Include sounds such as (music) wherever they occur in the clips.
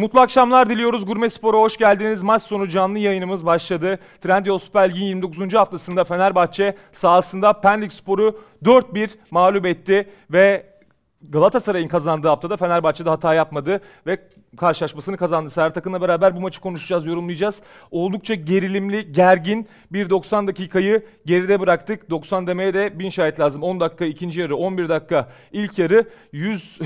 Mutlu akşamlar diliyoruz. Gurme Spor'a hoş geldiniz. Maç sonu canlı yayınımız başladı. Trendyol Süper Lig'in 29. haftasında Fenerbahçe sahasında Pendik Spor'u 4-1 mağlup etti ve Galatasaray'ın kazandığı haftada Fenerbahçe'de hata yapmadı ve karşılaşmasını kazandı. Serhat takımla beraber bu maçı konuşacağız, yorumlayacağız. Oldukça gerilimli, gergin bir 90 dakikayı geride bıraktık. 90 demeye de bin şahit lazım. 10 dakika ikinci yarı, 11 dakika ilk yarı, 100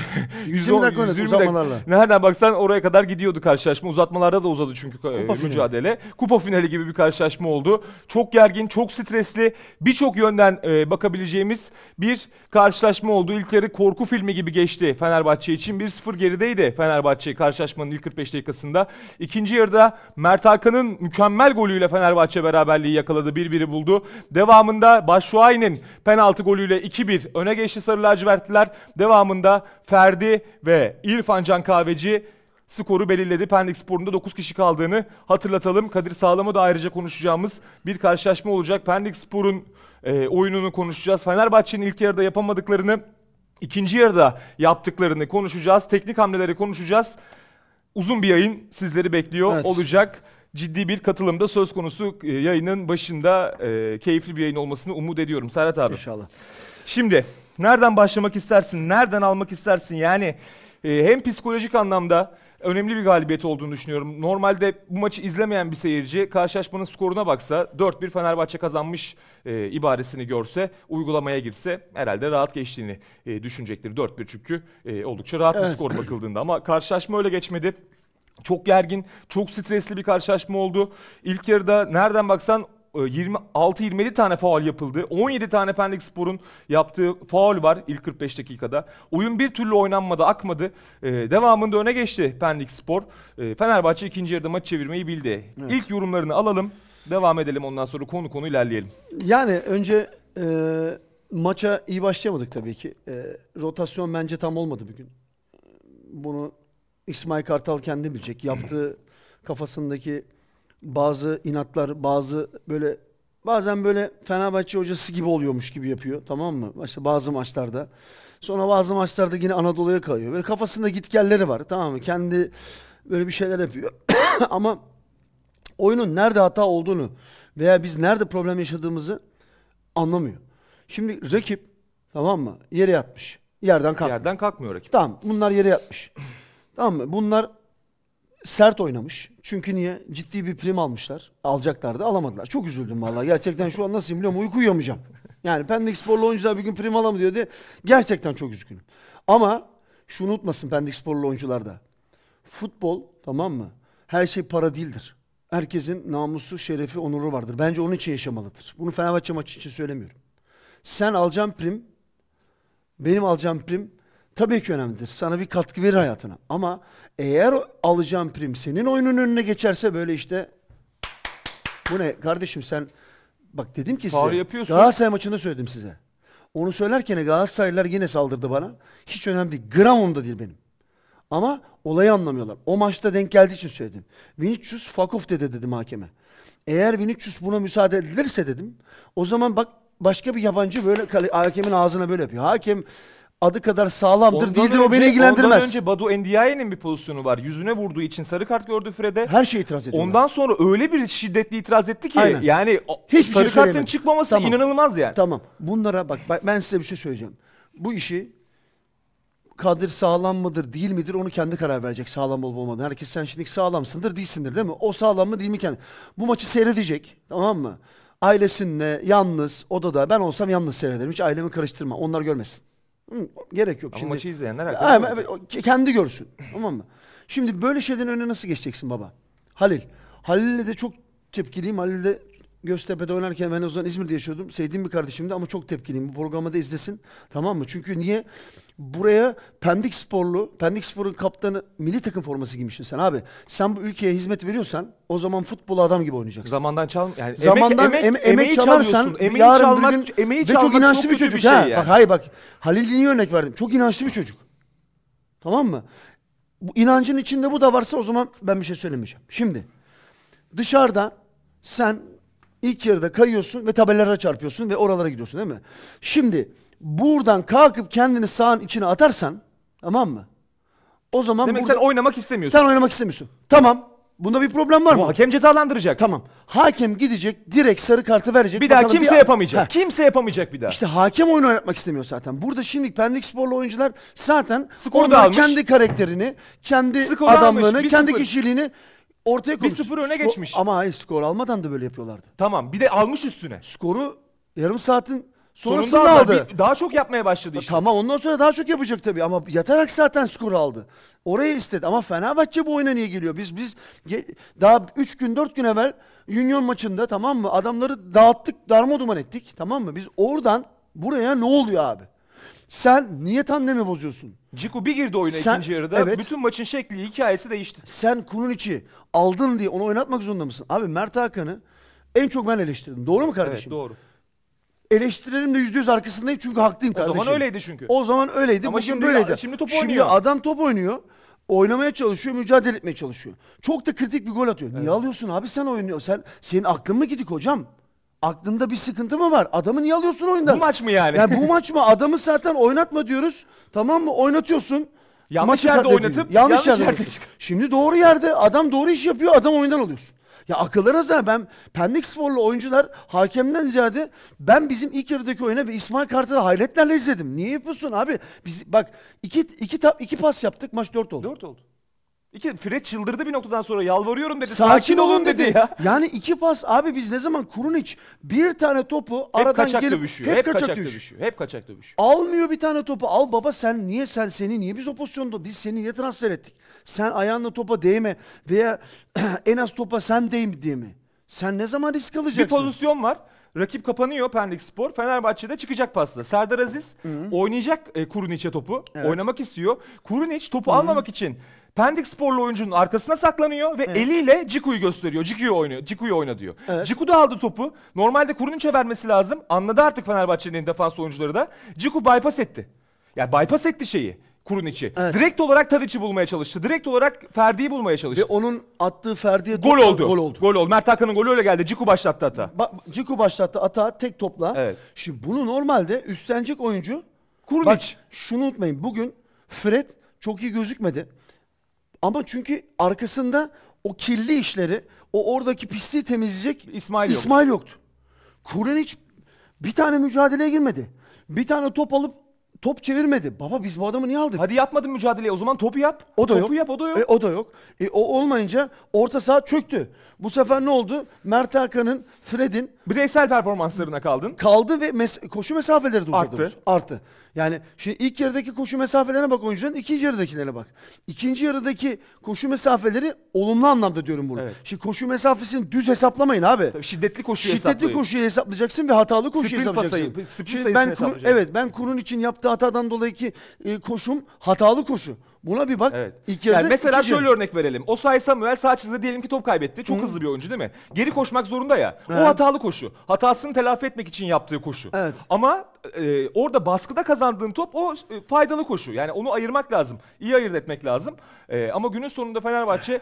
120 (laughs) dakika 120 uzatmalarla. Dakika. Nereden baksan oraya kadar gidiyordu karşılaşma. Uzatmalarda da uzadı çünkü Kupa e, mücadele. Finali. Kupa finali gibi bir karşılaşma oldu. Çok gergin, çok stresli, birçok yönden e, bakabileceğimiz bir karşılaşma oldu. İlk yarı korku filmi 20 gibi geçti Fenerbahçe için. 1-0 gerideydi Fenerbahçe karşılaşmanın ilk 45 dakikasında. İkinci yarıda Mert Hakan'ın mükemmel golüyle Fenerbahçe beraberliği yakaladı. 1-1'i buldu. Devamında Başuay'ın penaltı golüyle 2-1 öne geçti Sarı Lacivertliler. Devamında Ferdi ve İrfan Can Kahveci skoru belirledi. Pendik Spor'un da 9 kişi kaldığını hatırlatalım. Kadir Sağlam'a da ayrıca konuşacağımız bir karşılaşma olacak. Pendik Spor'un e, oyununu konuşacağız. Fenerbahçe'nin ilk yarıda yapamadıklarını İkinci yarıda yaptıklarını konuşacağız. Teknik hamleleri konuşacağız. Uzun bir yayın sizleri bekliyor evet. olacak. Ciddi bir katılımda söz konusu e, yayının başında e, keyifli bir yayın olmasını umut ediyorum Serhat abi. İnşallah. Şimdi nereden başlamak istersin? Nereden almak istersin? Yani e, hem psikolojik anlamda önemli bir galibiyet olduğunu düşünüyorum. Normalde bu maçı izlemeyen bir seyirci karşılaşmanın skoruna baksa 4-1 Fenerbahçe kazanmış e, ibaresini görse, uygulamaya girse herhalde rahat geçtiğini e, düşünecektir. 4-1 çünkü e, oldukça rahat evet. bir skor bakıldığında ama karşılaşma öyle geçmedi. Çok gergin, çok stresli bir karşılaşma oldu. İlk yarıda nereden baksan 26-27 e, tane faul yapıldı. 17 tane Pendik Spor'un yaptığı faul var ilk 45 dakikada. Oyun bir türlü oynanmadı, akmadı. Ee, devamında öne geçti Pendik Spor. Ee, Fenerbahçe ikinci yarıda maç çevirmeyi bildi. Evet. İlk yorumlarını alalım, devam edelim ondan sonra konu konu ilerleyelim. Yani önce e, maça iyi başlayamadık tabii ki. E, rotasyon bence tam olmadı bugün. Bunu İsmail Kartal kendi bilecek. Yaptığı kafasındaki bazı inatlar, bazı böyle bazen böyle Fenerbahçe hocası gibi oluyormuş gibi yapıyor tamam mı? İşte bazı maçlarda. Sonra bazı maçlarda yine Anadolu'ya kalıyor ve kafasında gitgelleri var tamam mı? Kendi böyle bir şeyler yapıyor. (coughs) Ama oyunun nerede hata olduğunu veya biz nerede problem yaşadığımızı anlamıyor. Şimdi rakip tamam mı? Yere yatmış. Yerden kalkmıyor. Yerden kalkmıyor rakip. Tamam bunlar yere yatmış. tamam mı? Bunlar sert oynamış. Çünkü niye? Ciddi bir prim almışlar. Alacaklardı alamadılar. Çok üzüldüm vallahi. Gerçekten şu an nasıl biliyorum uyku uyuyamayacağım. Yani Pendik Sporlu oyuncular bir gün prim alamıyor diye gerçekten çok üzgünüm. Ama şunu unutmasın Pendik Sporlu oyuncular da. Futbol tamam mı? Her şey para değildir. Herkesin namusu, şerefi, onuru vardır. Bence onun için yaşamalıdır. Bunu Fenerbahçe maçı için söylemiyorum. Sen alacağın prim, benim alacağım prim tabii ki önemlidir. Sana bir katkı verir hayatına. Ama eğer alacağın prim senin oyunun önüne geçerse böyle işte bu ne kardeşim sen bak dedim ki Faul size. yapıyorsun. Galatasaray maçında söyledim size. Onu söylerken Galatasaraylılar yine saldırdı bana. Hiç önemli değil. Gram onda değil benim. Ama olayı anlamıyorlar. O maçta denk geldiği için söyledim. Vinicius fuck off dedi dedim hakeme. Eğer Vinicius buna müsaade edilirse dedim. O zaman bak başka bir yabancı böyle hakemin ağzına böyle yapıyor. Hakem adı kadar sağlamdır ondan değildir önce, o beni ilgilendirmez. Ondan önce Badu Endiaye'nin bir pozisyonu var. Yüzüne vurduğu için sarı kart gördü Fred'e. Her şey itiraz ediyor. Ondan sonra öyle bir şiddetli itiraz etti ki Aynen. yani Hiçbir şey sarı şey kartın çıkmaması tamam. inanılmaz yani. Tamam. Bunlara bak ben size bir şey söyleyeceğim. Bu işi Kadir sağlam mıdır değil midir onu kendi karar verecek sağlam olup olmadı. Herkes sen şimdi sağlamsındır değilsindir değil mi? O sağlam mı değil mi kendi. Bu maçı seyredecek tamam mı? Ailesinle yalnız odada ben olsam yalnız seyrederim. Hiç ailemi karıştırma onlar görmesin gerek yok. Ama Şimdi, maçı izleyenler herkes kendi görsün. tamam mı? Şimdi böyle şeyden önüne nasıl geçeceksin baba? Halil. Halil'le de çok tepkiliyim. Halil de Göztepe'de oynarken ben o zaman İzmir'de yaşıyordum. Sevdiğim bir kardeşimdi ama çok tepkiliyim. Bu programı da izlesin. Tamam mı? Çünkü niye? Buraya Pendik Sporlu, Pendik Spor'un kaptanı milli takım forması giymişsin sen abi. Sen bu ülkeye hizmet veriyorsan o zaman futbolu adam gibi oynayacaksın. Zamandan çal yani zamandan emek, emek, emek emeği çalarsan emeği yarın çalmak, bir gün emeği ve çok inançlı çok bir çocuk bir şey ha. Yani. Bak hayır bak Halil niye örnek verdim? Çok inançlı bir çocuk. Tamam mı? Bu inancın içinde bu da varsa o zaman ben bir şey söylemeyeceğim. Şimdi dışarıda sen İlk yarıda kayıyorsun ve tabelalara çarpıyorsun ve oralara gidiyorsun değil mi? Şimdi buradan kalkıp kendini sağın içine atarsan tamam mı? O zaman Demek burada... sen oynamak istemiyorsun. Sen oynamak istemiyorsun. Tamam. Bunda bir problem var mı? Bu hakem cezalandıracak. Tamam. Hakem gidecek direkt sarı kartı verecek. Bir daha kimse bir... yapamayacak. Ha. Kimse yapamayacak bir daha. İşte hakem oyunu oynatmak istemiyor zaten. Burada şimdi Pendik Sporlu oyuncular zaten Skoru onlar kendi karakterini, kendi Skoru adamlığını, kendi sıfır. kişiliğini ortaya koymuş. 1-0 öne Sko- geçmiş. Ama hayır skor almadan da böyle yapıyorlardı. Tamam bir de almış üstüne. Skoru yarım saatin sonrasında Sonunda aldı. bir- Daha çok yapmaya başladı e, işte. Tamam ondan sonra daha çok yapacak tabii ama yatarak zaten skor aldı. Orayı istedi ama Fenerbahçe bu oyuna niye geliyor? Biz biz ge- daha 3 gün 4 gün evvel Union maçında tamam mı? Adamları dağıttık, darma duman ettik tamam mı? Biz oradan buraya ne oluyor abi? Sen niyet annemi bozuyorsun? Ciku bir girdi oyuna Sen- ikinci yarıda. evet. Bütün maçın şekli, hikayesi değişti. Sen kurun içi aldın diye onu oynatmak zorunda mısın? Abi Mert Hakan'ı en çok ben eleştirdim. Doğru mu kardeşim? Evet doğru. Eleştirilerim de yüzde yüz arkasındayım çünkü haklıyım kardeşim. O zaman öyleydi çünkü. O zaman öyleydi. Ama şimdi- böyleydi. şimdi top oynuyor. adam top oynuyor. Oynamaya çalışıyor, mücadele etmeye çalışıyor. Çok da kritik bir gol atıyor. Niye alıyorsun abi sen oynuyor? Sen senin aklın mı gidik hocam? Aklında bir sıkıntı mı var? Adamı niye alıyorsun oyundan? Bu maç mı yani? Yani bu maç mı? Adamı zaten oynatma diyoruz. Tamam mı? Oynatıyorsun. Yanlış Maçı yerde oynatıp yanlış, yanlış yerde, yerde Şimdi doğru yerde adam doğru iş yapıyor. Adam oyundan alıyorsun. Ya akıllarına zarar. Ben Pendik Sporlu oyuncular hakemden ziyade ben bizim ilk yarıdaki oyuna ve İsmail Kartal'ı hayretlerle izledim. Niye yapıyorsun abi? Biz bak iki iki tap iki pas yaptık maç dört oldu. Dört oldu. İki Fred çıldırdı bir noktadan sonra yalvarıyorum dedi. Sakin, sakin olun dedi. dedi ya. Yani iki pas abi biz ne zaman Kurunic bir tane topu hep aradan kaçak gelip dövüşüyor. hep, hep kaçak, kaçak dövüşüyor. dövüşüyor. Hep kaçak dövüşüyor. Almıyor bir tane topu. Al baba sen niye sen seni niye biz o pozisyonda biz seni niye transfer ettik? Sen ayağınla topa değme veya (clears throat) en az topa sen değme diye mi? Sen ne zaman risk alacaksın? Bir pozisyon var. Rakip kapanıyor Pendik Spor. Fenerbahçe'de çıkacak pasla. Serdar Aziz Hı-hı. oynayacak e, Kurunic'e topu. Evet. Oynamak istiyor. Kurunic topu Hı-hı. almamak için Pendik sporlu oyuncunun arkasına saklanıyor ve evet. eliyle Ciku'yu gösteriyor. Ciku'yu oynuyor. Ciku'yu oyna diyor. Evet. Ciku da aldı topu. Normalde Kurunç'e vermesi lazım. Anladı artık Fenerbahçe'nin defans oyuncuları da. Ciku bypass etti. Yani bypass etti şeyi. Kurun içi. Evet. Direkt olarak Tadiç'i bulmaya çalıştı. Direkt olarak Ferdi'yi bulmaya çalıştı. Ve onun attığı Ferdi'ye gol oldu. Gol oldu. Gol oldu. Mert Hakan'ın golü öyle geldi. Ciku başlattı ata. Ba Ciku başlattı ata tek topla. Evet. Şimdi bunu normalde üstlenecek oyuncu Kurun Bak, şunu unutmayın. Bugün Fred çok iyi gözükmedi. Ama çünkü arkasında o kirli işleri, o oradaki pisliği temizleyecek İsmail, İsmail yoktu. Kur'an hiç bir tane mücadeleye girmedi. Bir tane top alıp top çevirmedi. Baba biz bu adamı niye aldık? Hadi yapmadın mücadeleyi o zaman topu yap. O da topu yok. yap o da yok. E, o da yok. E, o olmayınca orta saha çöktü. Bu sefer ne oldu? Mert Hakan'ın, Fred'in... Bireysel performanslarına kaldın. Kaldı ve mes- koşu mesafeleri de uzadı. Arttı. Arttı. Yani şu ilk yarıdaki koşu mesafelerine bak oyuncuların, ikinci yarıdakilere bak. İkinci yarıdaki koşu mesafeleri olumlu anlamda diyorum bunu. Evet. Şimdi koşu mesafesini düz hesaplamayın abi. Tabii şiddetli koşuyu şiddetli koşuyu hesaplayacaksın ve hatalı koşuyu sprint hesaplayacaksın. Pasayı, sprint ben kurun, evet ben kurun için yaptığı hatadan dolayı ki e, koşum hatalı koşu. Buna bir bak. Evet. İlk yani mesela iki şöyle örnek verelim. Osay Samuel sağ çizgide diyelim ki top kaybetti. Çok Hı. hızlı bir oyuncu değil mi? Geri koşmak zorunda ya. Evet. O hatalı koşu. Hatasını telafi etmek için yaptığı koşu. Evet. Ama e, orada baskıda kazandığın top o e, faydalı koşu. Yani onu ayırmak lazım. İyi ayırt etmek lazım. E, ama günün sonunda Fenerbahçe e,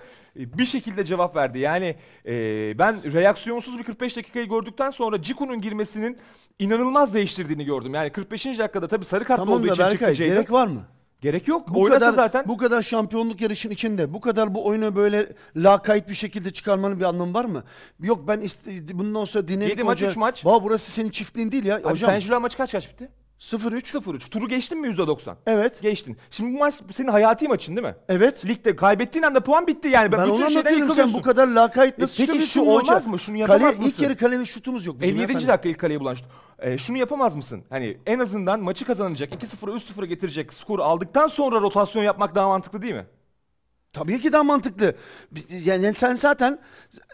bir şekilde cevap verdi. Yani e, ben reaksiyonsuz bir 45 dakikayı gördükten sonra Ciku'nun girmesinin inanılmaz değiştirdiğini gördüm. Yani 45. dakikada tabii sarı kart tamam olduğu için Berkay, çıktı Ceyda. gerek var mı? Gerek yok. Bu Oynasa kadar, zaten. Bu kadar şampiyonluk yarışın içinde, bu kadar bu oyunu böyle lakayt bir şekilde çıkarmanın bir anlamı var mı? Yok ben iste, bundan sonra dinledik 7 maç, hoca. 3 maç. Ba, burası senin çiftliğin değil ya. Abi, hocam. Sen maçı kaç kaç bitti? 0-3. 0-3. Turu geçtin mi %90? Evet. Geçtin. Şimdi bu maç senin hayati maçın değil mi? Evet. Ligde kaybettiğin anda puan bitti yani. Ben, bütün onu şeyden anlatıyorum sen bu kadar lakayt E, nasıl peki şu olmaz mı? Şunu yapamaz Kale, mısın? İlk yarı kale şutumuz yok. bizim 57. efendim. dakika ilk kaleye bulan şut. Ee, şunu yapamaz mısın? Hani en azından maçı kazanacak, 2-0'a 3-0'a getirecek skoru aldıktan sonra rotasyon yapmak daha mantıklı değil mi? Tabii ki daha mantıklı. Yani sen zaten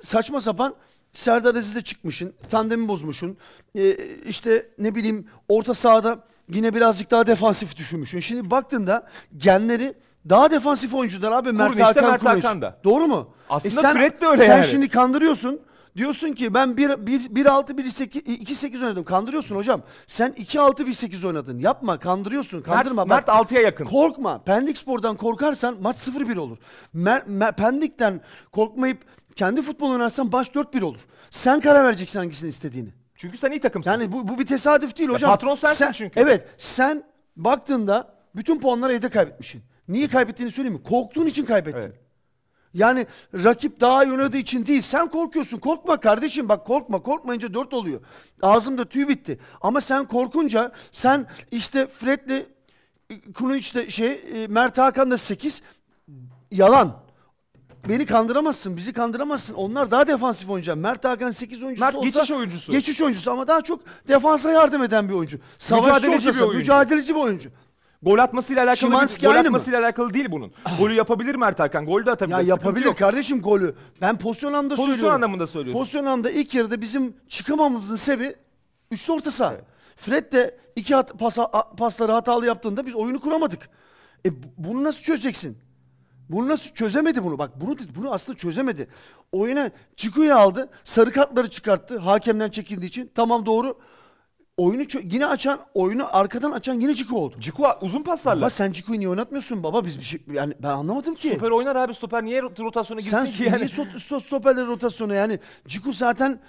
saçma sapan Serdar Aziz'e çıkmışsın. Tandemi bozmuşsun. Ee, işte ne bileyim orta sahada yine birazcık daha defansif düşünmüşsün. Şimdi baktığında genleri daha defansif oyuncular abi Mert Kurveç'te Hakan Mert Hakan da. Doğru mu? Aslında e sen, Fred de öyle sen yani. Sen şimdi kandırıyorsun. Diyorsun ki ben 1-6-1-8 e, oynadım. Kandırıyorsun hocam. Sen 2-6-1-8 oynadın. Yapma kandırıyorsun. Kandırma. Mert, Mert 6'ya yakın. Korkma. Pendikspor'dan korkarsan maç 0-1 olur. Mer, Mer, Pendik'ten korkmayıp kendi futbol oynarsan baş 4-1 olur. Sen karar vereceksin hangisini istediğini. Çünkü sen iyi takımsın. Yani bu, bu bir tesadüf değil hocam. patron sensin sen, çünkü. Evet. Sen baktığında bütün puanları evde kaybetmişsin. Niye kaybettiğini söyleyeyim mi? Korktuğun için kaybettin. Evet. Yani rakip daha iyi oynadığı için değil. Sen korkuyorsun. Korkma kardeşim. Bak korkma. Korkmayınca dört oluyor. Ağzımda tüy bitti. Ama sen korkunca sen işte Fred'le e, Kunuç işte şey e, Mert Hakan da 8 yalan. Beni kandıramazsın, bizi kandıramazsın. Onlar daha defansif oyuncu. Mert Hakan 8 oyuncusu Mert olsa... geçiş oyuncusu. Geçiş oyuncusu ama daha çok defansa yardım eden bir oyuncu. Savaşçı mücadeleci bir oyuncu. Mücadeleci bir oyuncu. Gol atmasıyla alakalı Şimanski bir, gol atmasıyla mı? alakalı değil bunun. golü yapabilir Mert Hakan. Golü de atabilir. Ya yapabilir yok. kardeşim golü. Ben pozisyon anlamında pozisyon söylüyorum. Pozisyon anlamında söylüyorum. Pozisyon anlamında ilk yarıda bizim çıkamamızın sebebi üçlü orta saha. Evet. Fred de iki hat, pas, pasları hatalı yaptığında biz oyunu kuramadık. E bunu nasıl çözeceksin? Bunu nasıl çözemedi bunu? Bak bunu bunu aslında çözemedi. Oyuna Çiku'yu aldı. Sarı kartları çıkarttı. Hakemden çekildiği için. Tamam doğru. Oyunu yine açan, oyunu arkadan açan yine Ciku oldu. Ciku uzun paslarla. Ama sen Ciku'yu niye oynatmıyorsun baba? Biz bir şey, yani ben anlamadım ki. Stoper oynar abi. Stoper niye rotasyona girsin sen ki yani? Sen niye stoperle rotasyona yani? Ciku zaten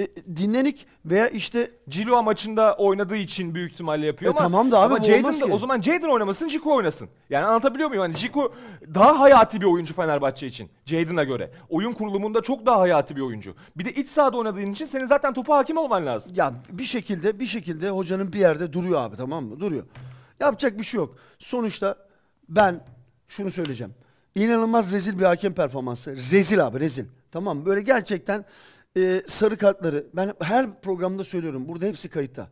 e, dinlenik veya işte Cilo maçında oynadığı için büyük ihtimalle yapıyor E, ama tamam da abi, ama bu o zaman Jaden oynamasın, Ciko oynasın. Yani anlatabiliyor muyum? Hani Ciko daha hayati bir oyuncu Fenerbahçe için Jaden'a göre. Oyun kurulumunda çok daha hayati bir oyuncu. Bir de iç sahada oynadığın için senin zaten topa hakim olman lazım. Ya bir şekilde bir şekilde hocanın bir yerde duruyor abi tamam mı? Duruyor. Yapacak bir şey yok. Sonuçta ben şunu söyleyeceğim. İnanılmaz rezil bir hakem performansı. Rezil abi rezil. Tamam mı? Böyle gerçekten e, sarı kartları ben her programda söylüyorum. Burada hepsi kayıtta.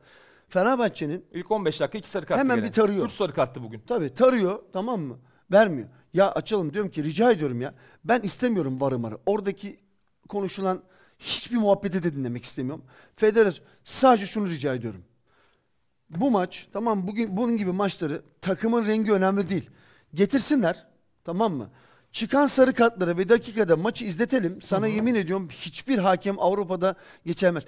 Fenerbahçe'nin ilk 15 dakika iki sarı kart hemen bir tarıyor. 3 sarı karttı bugün. Tabii tarıyor tamam mı? Vermiyor. Ya açalım diyorum ki rica ediyorum ya. Ben istemiyorum varı marı. Oradaki konuşulan hiçbir muhabbeti de dinlemek istemiyorum. Federer sadece şunu rica ediyorum. Bu maç tamam bugün bunun gibi maçları takımın rengi önemli değil. Getirsinler tamam mı? Çıkan sarı kartlara ve dakikada maçı izletelim. Sana yemin ediyorum hiçbir hakem Avrupa'da geçemez.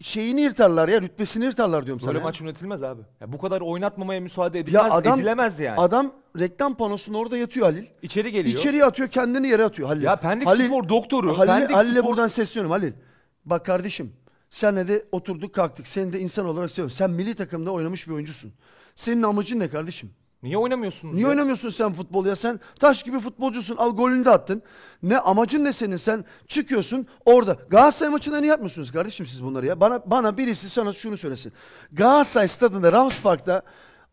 Şeyini yırtarlar ya, rütbesini yırtarlar diyorum sana. Böyle maç yönetilmez abi. Ya bu kadar oynatmamaya müsaade edilmez, ya adam, edilemez yani. Adam reklam panosunun orada yatıyor Halil. İçeri geliyor. İçeriye atıyor, kendini yere atıyor Halil. Ya Pendik Halil, Spor doktoru. Halil, Pendik Halil'e Spor... buradan sesleniyorum Halil. Bak kardeşim, senle de oturduk kalktık. Seni de insan olarak seviyorum. Sen milli takımda oynamış bir oyuncusun. Senin amacın ne kardeşim? Niye oynamıyorsunuz? Niye ya? oynamıyorsun sen futbol ya? Sen taş gibi futbolcusun. Al golünü de attın. Ne amacın ne senin? Sen çıkıyorsun orada. Galatasaray maçında niye yapmıyorsunuz kardeşim siz bunları ya? Bana bana birisi sana şunu söylesin. Galatasaray stadında Rams Park'ta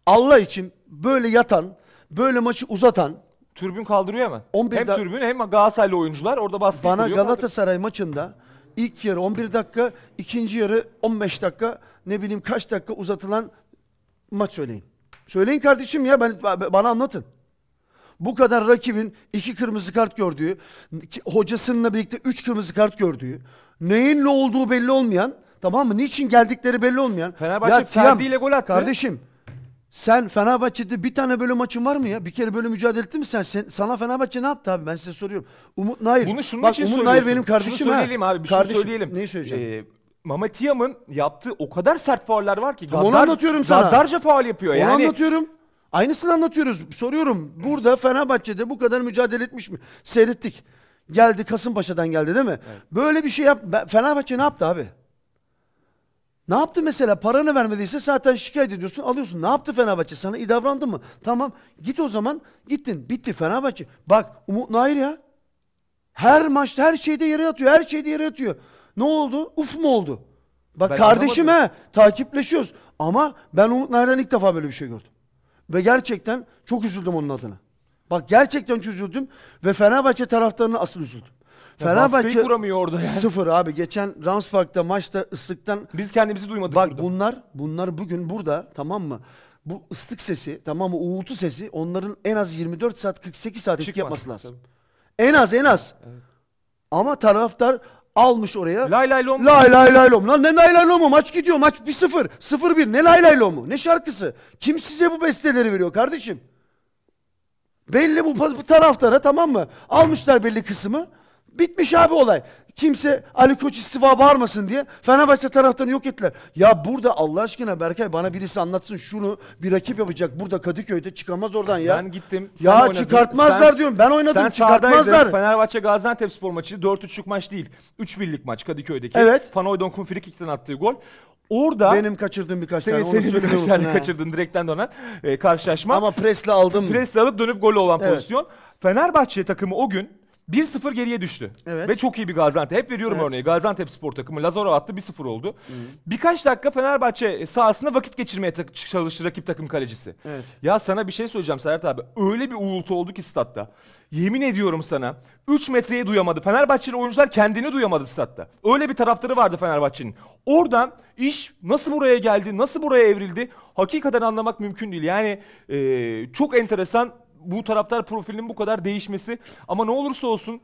Allah için böyle yatan, böyle maçı uzatan Türbün kaldırıyor hemen. 11 hem türbün hem Galatasaraylı oyuncular orada basket Bana kuruyor, Galatasaray kaldır. maçında ilk yarı 11 dakika, ikinci yarı 15 dakika, ne bileyim kaç dakika uzatılan maç söyleyin. Söyleyin kardeşim ya ben bana anlatın. Bu kadar rakibin iki kırmızı kart gördüğü, hocasınınla birlikte üç kırmızı kart gördüğü, neyin ne olduğu belli olmayan, tamam mı? Niçin geldikleri belli olmayan. Fenerbahçe ya, ile gol attı. Kardeşim sen Fenerbahçe'de bir tane böyle maçın var mı ya? Bir kere böyle mücadele ettin mi sen? sen sana Fenerbahçe ne yaptı abi? Ben size soruyorum. Umut Nair. Bunu şunun Bak, için Umut Nair benim kardeşim şunu söyleyelim ha. abi. Bir kardeşim, şunu söyleyelim. Neyi söyleyeceğim? Ee, Mamatiyam'ın yaptığı o kadar sert fauller var ki Onu gaddar, anlatıyorum sana. gaddarca faul yapıyor. Onu yani anlatıyorum. Aynısını anlatıyoruz. Soruyorum burada Fenerbahçe'de bu kadar mücadele etmiş mi? Seyrettik. Geldi Kasımpaşa'dan geldi değil mi? Böyle bir şey yap. Fenerbahçe ne yaptı abi? Ne yaptı mesela? Paranı vermediyse zaten şikayet ediyorsun, alıyorsun. Ne yaptı Fenerbahçe? Sana iyi davrandı mı? Tamam. Git o zaman. Gittin. Bitti Fenerbahçe. Bak Umut Nair ya. Her maçta her şeyde yere atıyor. Her şeyde yere atıyor. Ne oldu? Uf mu oldu? Bak Ben kardeşim he takipleşiyoruz. Ama ben Umut nereden ilk defa böyle bir şey gördüm. Ve gerçekten çok üzüldüm onun adına. Bak gerçekten çok üzüldüm ve Fenerbahçe taraftarına asıl üzüldüm. Fenerbahçe kuramıyor orada yani. sıfır abi. Geçen Rams maçta ıslıktan Biz kendimizi duymadık Bak burada. bunlar bunlar bugün burada tamam mı? Bu ıslık sesi tamam mı? Uğultu sesi onların en az 24 saat 48 saat etki Çıkmaz. yapması lazım. Tabii. En az en az. Ama taraftar Almış oraya. Lay lay lom. Lay lay lay lom. Lan ne lay lay lomu? Maç gidiyor. Maç 1-0. 0-1. Ne lay lay lomu? Ne şarkısı? Kim size bu besteleri veriyor kardeşim? Belli bu, bu taraftara tamam mı? Almışlar belli kısmı. Bitmiş abi olay. Kimse Ali Koç istifa bağırmasın diye Fenerbahçe taraftarını yok ettiler. Ya burada Allah aşkına Berkay bana birisi anlatsın şunu bir rakip yapacak. Burada Kadıköy'de çıkamaz oradan ya. Ben gittim. Ya oynadın. çıkartmazlar sen, diyorum. Ben oynadım sen çıkartmazlar. Fenerbahçe Gaziantep spor maçı 4-3'lük maç değil. 3-1'lik maç Kadıköy'deki. Evet. Fanoydon Kumfiri Kik'ten attığı gol. Orada benim kaçırdığım birkaç seni, tane. Senin birkaç kaçırdığın direkten dönen e, karşılaşma. Ama presle aldım. Presle alıp dönüp gol olan evet. pozisyon. Fenerbahçe takımı o gün 1-0 geriye düştü. Evet. Ve çok iyi bir Gaziantep. Hep veriyorum evet. örneği. Gaziantep spor takımı Lazaro attı 1-0 oldu. Hı. Birkaç dakika Fenerbahçe sahasında vakit geçirmeye çalıştı rakip takım kalecisi. Evet. Ya sana bir şey söyleyeceğim Serhat abi. Öyle bir uğultu oldu ki statta. Yemin ediyorum sana 3 metreye duyamadı. Fenerbahçeli oyuncular kendini duyamadı statta. Öyle bir taraftarı vardı Fenerbahçe'nin. Oradan iş nasıl buraya geldi, nasıl buraya evrildi hakikaten anlamak mümkün değil. Yani e, çok enteresan bu taraftar profilinin bu kadar değişmesi ama ne olursa olsun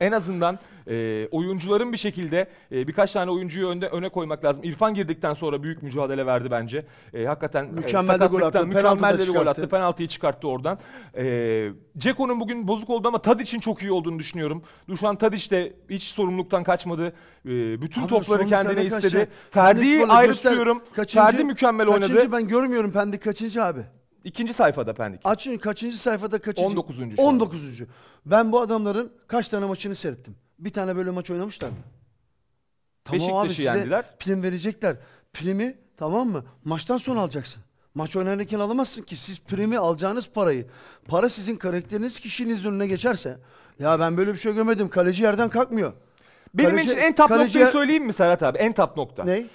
en azından e, oyuncuların bir şekilde e, birkaç tane oyuncuyu önde öne koymak lazım. İrfan girdikten sonra büyük mücadele verdi bence. E, hakikaten e, mükemmel e, de gol attı. Mükemmel de gol attı. Penaltıyı çıkarttı oradan. E, Ceko'nun bugün bozuk oldu ama tad için çok iyi olduğunu düşünüyorum. Duşan tad de hiç sorumluluktan kaçmadı. E, bütün Abi, topları kendine istedi. Ferdi'yi ayrı tutuyorum. Ferdi mükemmel kaçıncı oynadı. Kaçıncı ben görmüyorum Pendik kaçıncı abi? İkinci sayfada Pendik. Açın kaçıncı sayfada kaçıncı? 19. şu anda. 19. Ben bu adamların kaç tane maçını seyrettim. Bir tane böyle maç oynamışlar mı? Tamam Beşiktaş'ı size yendiler. prim verecekler. Primi tamam mı? Maçtan sonra alacaksın. Maç oynarken alamazsın ki. Siz primi alacağınız parayı. Para sizin karakteriniz kişiniz önüne geçerse. Ya ben böyle bir şey görmedim. Kaleci yerden kalkmıyor. Benim Kaleci- için en tap kaleci- noktayı söyleyeyim mi Serhat abi? En tap nokta. Ney?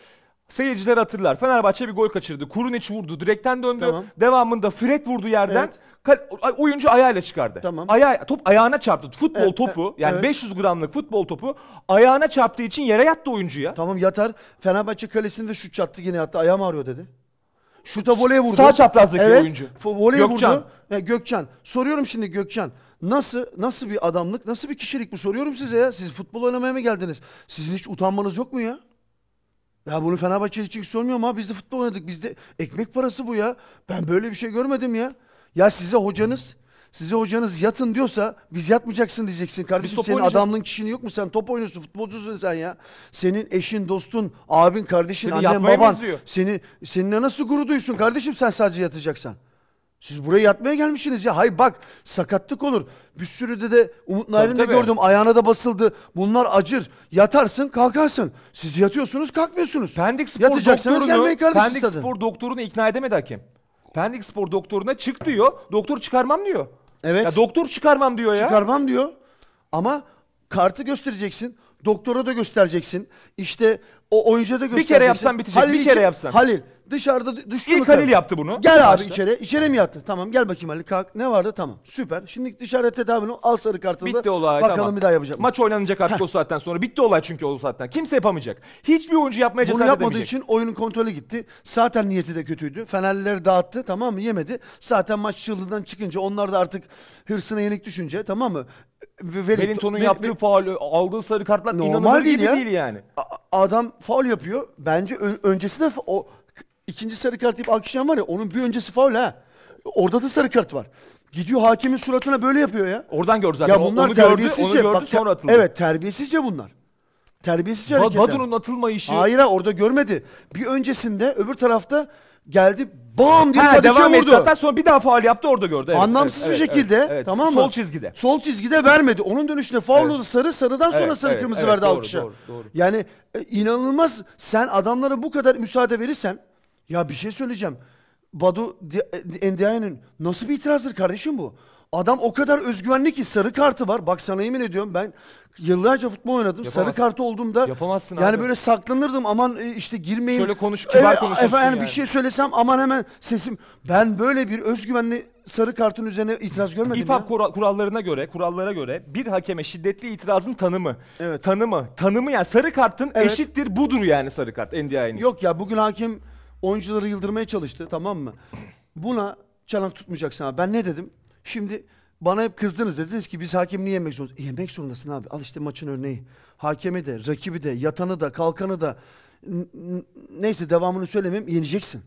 Seyirciler hatırlar. Fenerbahçe bir gol kaçırdı. Kurun Kurunic vurdu. Direkten döndü. Tamam. Devamında Fred vurdu yerden. Evet. Oyuncu ayağıyla çıkardı. Tamam. Ayağı, top ayağına çarptı. Futbol evet, topu yani evet. 500 gramlık futbol topu ayağına çarptığı için yere yattı ya. Tamam yatar. Fenerbahçe kalesinde şut çattı yine hatta ayağım ağrıyor dedi. Şuta voley vurdu. Sağ çaprazdaki evet, oyuncu. Voley Gökçen. vurdu. Ya, Gökçen. Soruyorum şimdi Gökçen. Nasıl nasıl bir adamlık, nasıl bir kişilik bu soruyorum size ya. Siz futbol oynamaya mı geldiniz? Sizin hiç utanmanız yok mu ya? Ya bunu Fenerbahçe için sormuyorum ha biz de futbol oynadık. Bizde ekmek parası bu ya. Ben böyle bir şey görmedim ya. Ya size hocanız size hocanız yatın diyorsa biz yatmayacaksın diyeceksin. Kardeşim senin adamlığın kişinin yok mu? Sen top oynuyorsun, futbolcusun sen ya. Senin eşin, dostun, abin, kardeşin, seni annen, baban. Seni seninle nasıl gurur duysun kardeşim sen sadece yatacaksan? Siz buraya yatmaya gelmişsiniz ya. Hay bak sakatlık olur. Bir sürü de de Umut Narin'de tabii. gördüm ayağına da basıldı. Bunlar acır. Yatarsın kalkarsın. Siz yatıyorsunuz kalkmıyorsunuz. Pendik Spor Yatacaksanız doktorunu, kardeşim Pendik zaten. Spor doktorunu ikna edemedi hakem. Pendik Spor doktoruna çık diyor. Doktor çıkarmam diyor. Evet Ya doktor çıkarmam diyor ya. çıkarmam diyor. Ama kartı göstereceksin. Doktora da göstereceksin. İşte o oyuncuya da göstereceksin. yapsan bitecek, bir kere için- yapsan. Halil Dışarıda düştü İlk Halil yaptı bunu. Gel abi Başta. içeri. İçeri mi yattı? Tamam gel bakayım Halil kalk. Ne vardı? Tamam. Süper. Şimdi dışarıda tedavini al sarı kartını. Bitti da. olay. Bakalım tamam. bir daha yapacak Maç oynanacak artık o saatten sonra. Bitti olay çünkü o saatten. Kimse yapamayacak. Hiçbir oyuncu yapmaya cesaret edemeyecek. Bunu yapmadığı için oyunun kontrolü gitti. Zaten niyeti de kötüydü. Fenerlileri dağıttı tamam mı? Yemedi. Zaten maç çıldırdan çıkınca onlar da artık hırsına yenik düşünce tamam mı? Wellington'un yaptığı ve, faul, aldığı sarı kartlar normal değil gibi ya. değil yani. A adam faul yapıyor. Bence öncesi de o İkinci sarı kart deyip alkışlayan var ya onun bir öncesi faul ha. Orada da sarı kart var. Gidiyor hakemin suratına böyle yapıyor ya. Oradan gördü zaten. Ya bunlar onu terbiyesizce. Gördü, onu gördü bak, sonra atıldı. Evet terbiyesizce bunlar. Terbiyesizce hareketler. Badun'un atılma işi. Hayır ha orada görmedi. Bir öncesinde öbür tarafta geldi bam diye ha, devam vurdu. Etti. Hatta sonra bir daha faal yaptı orada gördü. Evet, Anlamsız evet, bir şekilde evet, evet. tamam mı? Sol çizgide. Sol çizgide vermedi. Onun dönüşünde faul evet. oldu sarı sarıdan sonra evet, sarı evet, kırmızı evet, verdi doğru, alkışa. Doğru, doğru. Yani e, inanılmaz sen adamlara bu kadar müsaade verirsen ya bir şey söyleyeceğim. Badu Endiaye'nin nasıl bir itirazdır kardeşim bu? Adam o kadar özgüvenli ki sarı kartı var. Bak sana yemin ediyorum ben yıllarca futbol oynadım. Yapamazsın. Sarı kartı olduğumda Yapamazsın yani abi. böyle saklanırdım. Aman e, işte girmeyin. Şöyle konuş, e, kibar evet, konuşursun efendim, yani. Bir şey söylesem aman hemen sesim. Ben böyle bir özgüvenli sarı kartın üzerine itiraz görmedim İFAB ya. kurallarına göre, kurallara göre bir hakeme şiddetli itirazın tanımı. Evet. Tanımı. Tanımı yani sarı kartın evet. eşittir budur yani sarı kart NDI'nin. Yok ya bugün hakim oyuncuları yıldırmaya çalıştı tamam mı? Buna çanak tutmayacaksın abi. Ben ne dedim? Şimdi bana hep kızdınız dediniz ki biz hakemini yemek zorundasın. E, yemek zorundasın abi. Al işte maçın örneği. Hakemi de, rakibi de, yatanı da, kalkanı da neyse devamını söylemeyeyim yeneceksin.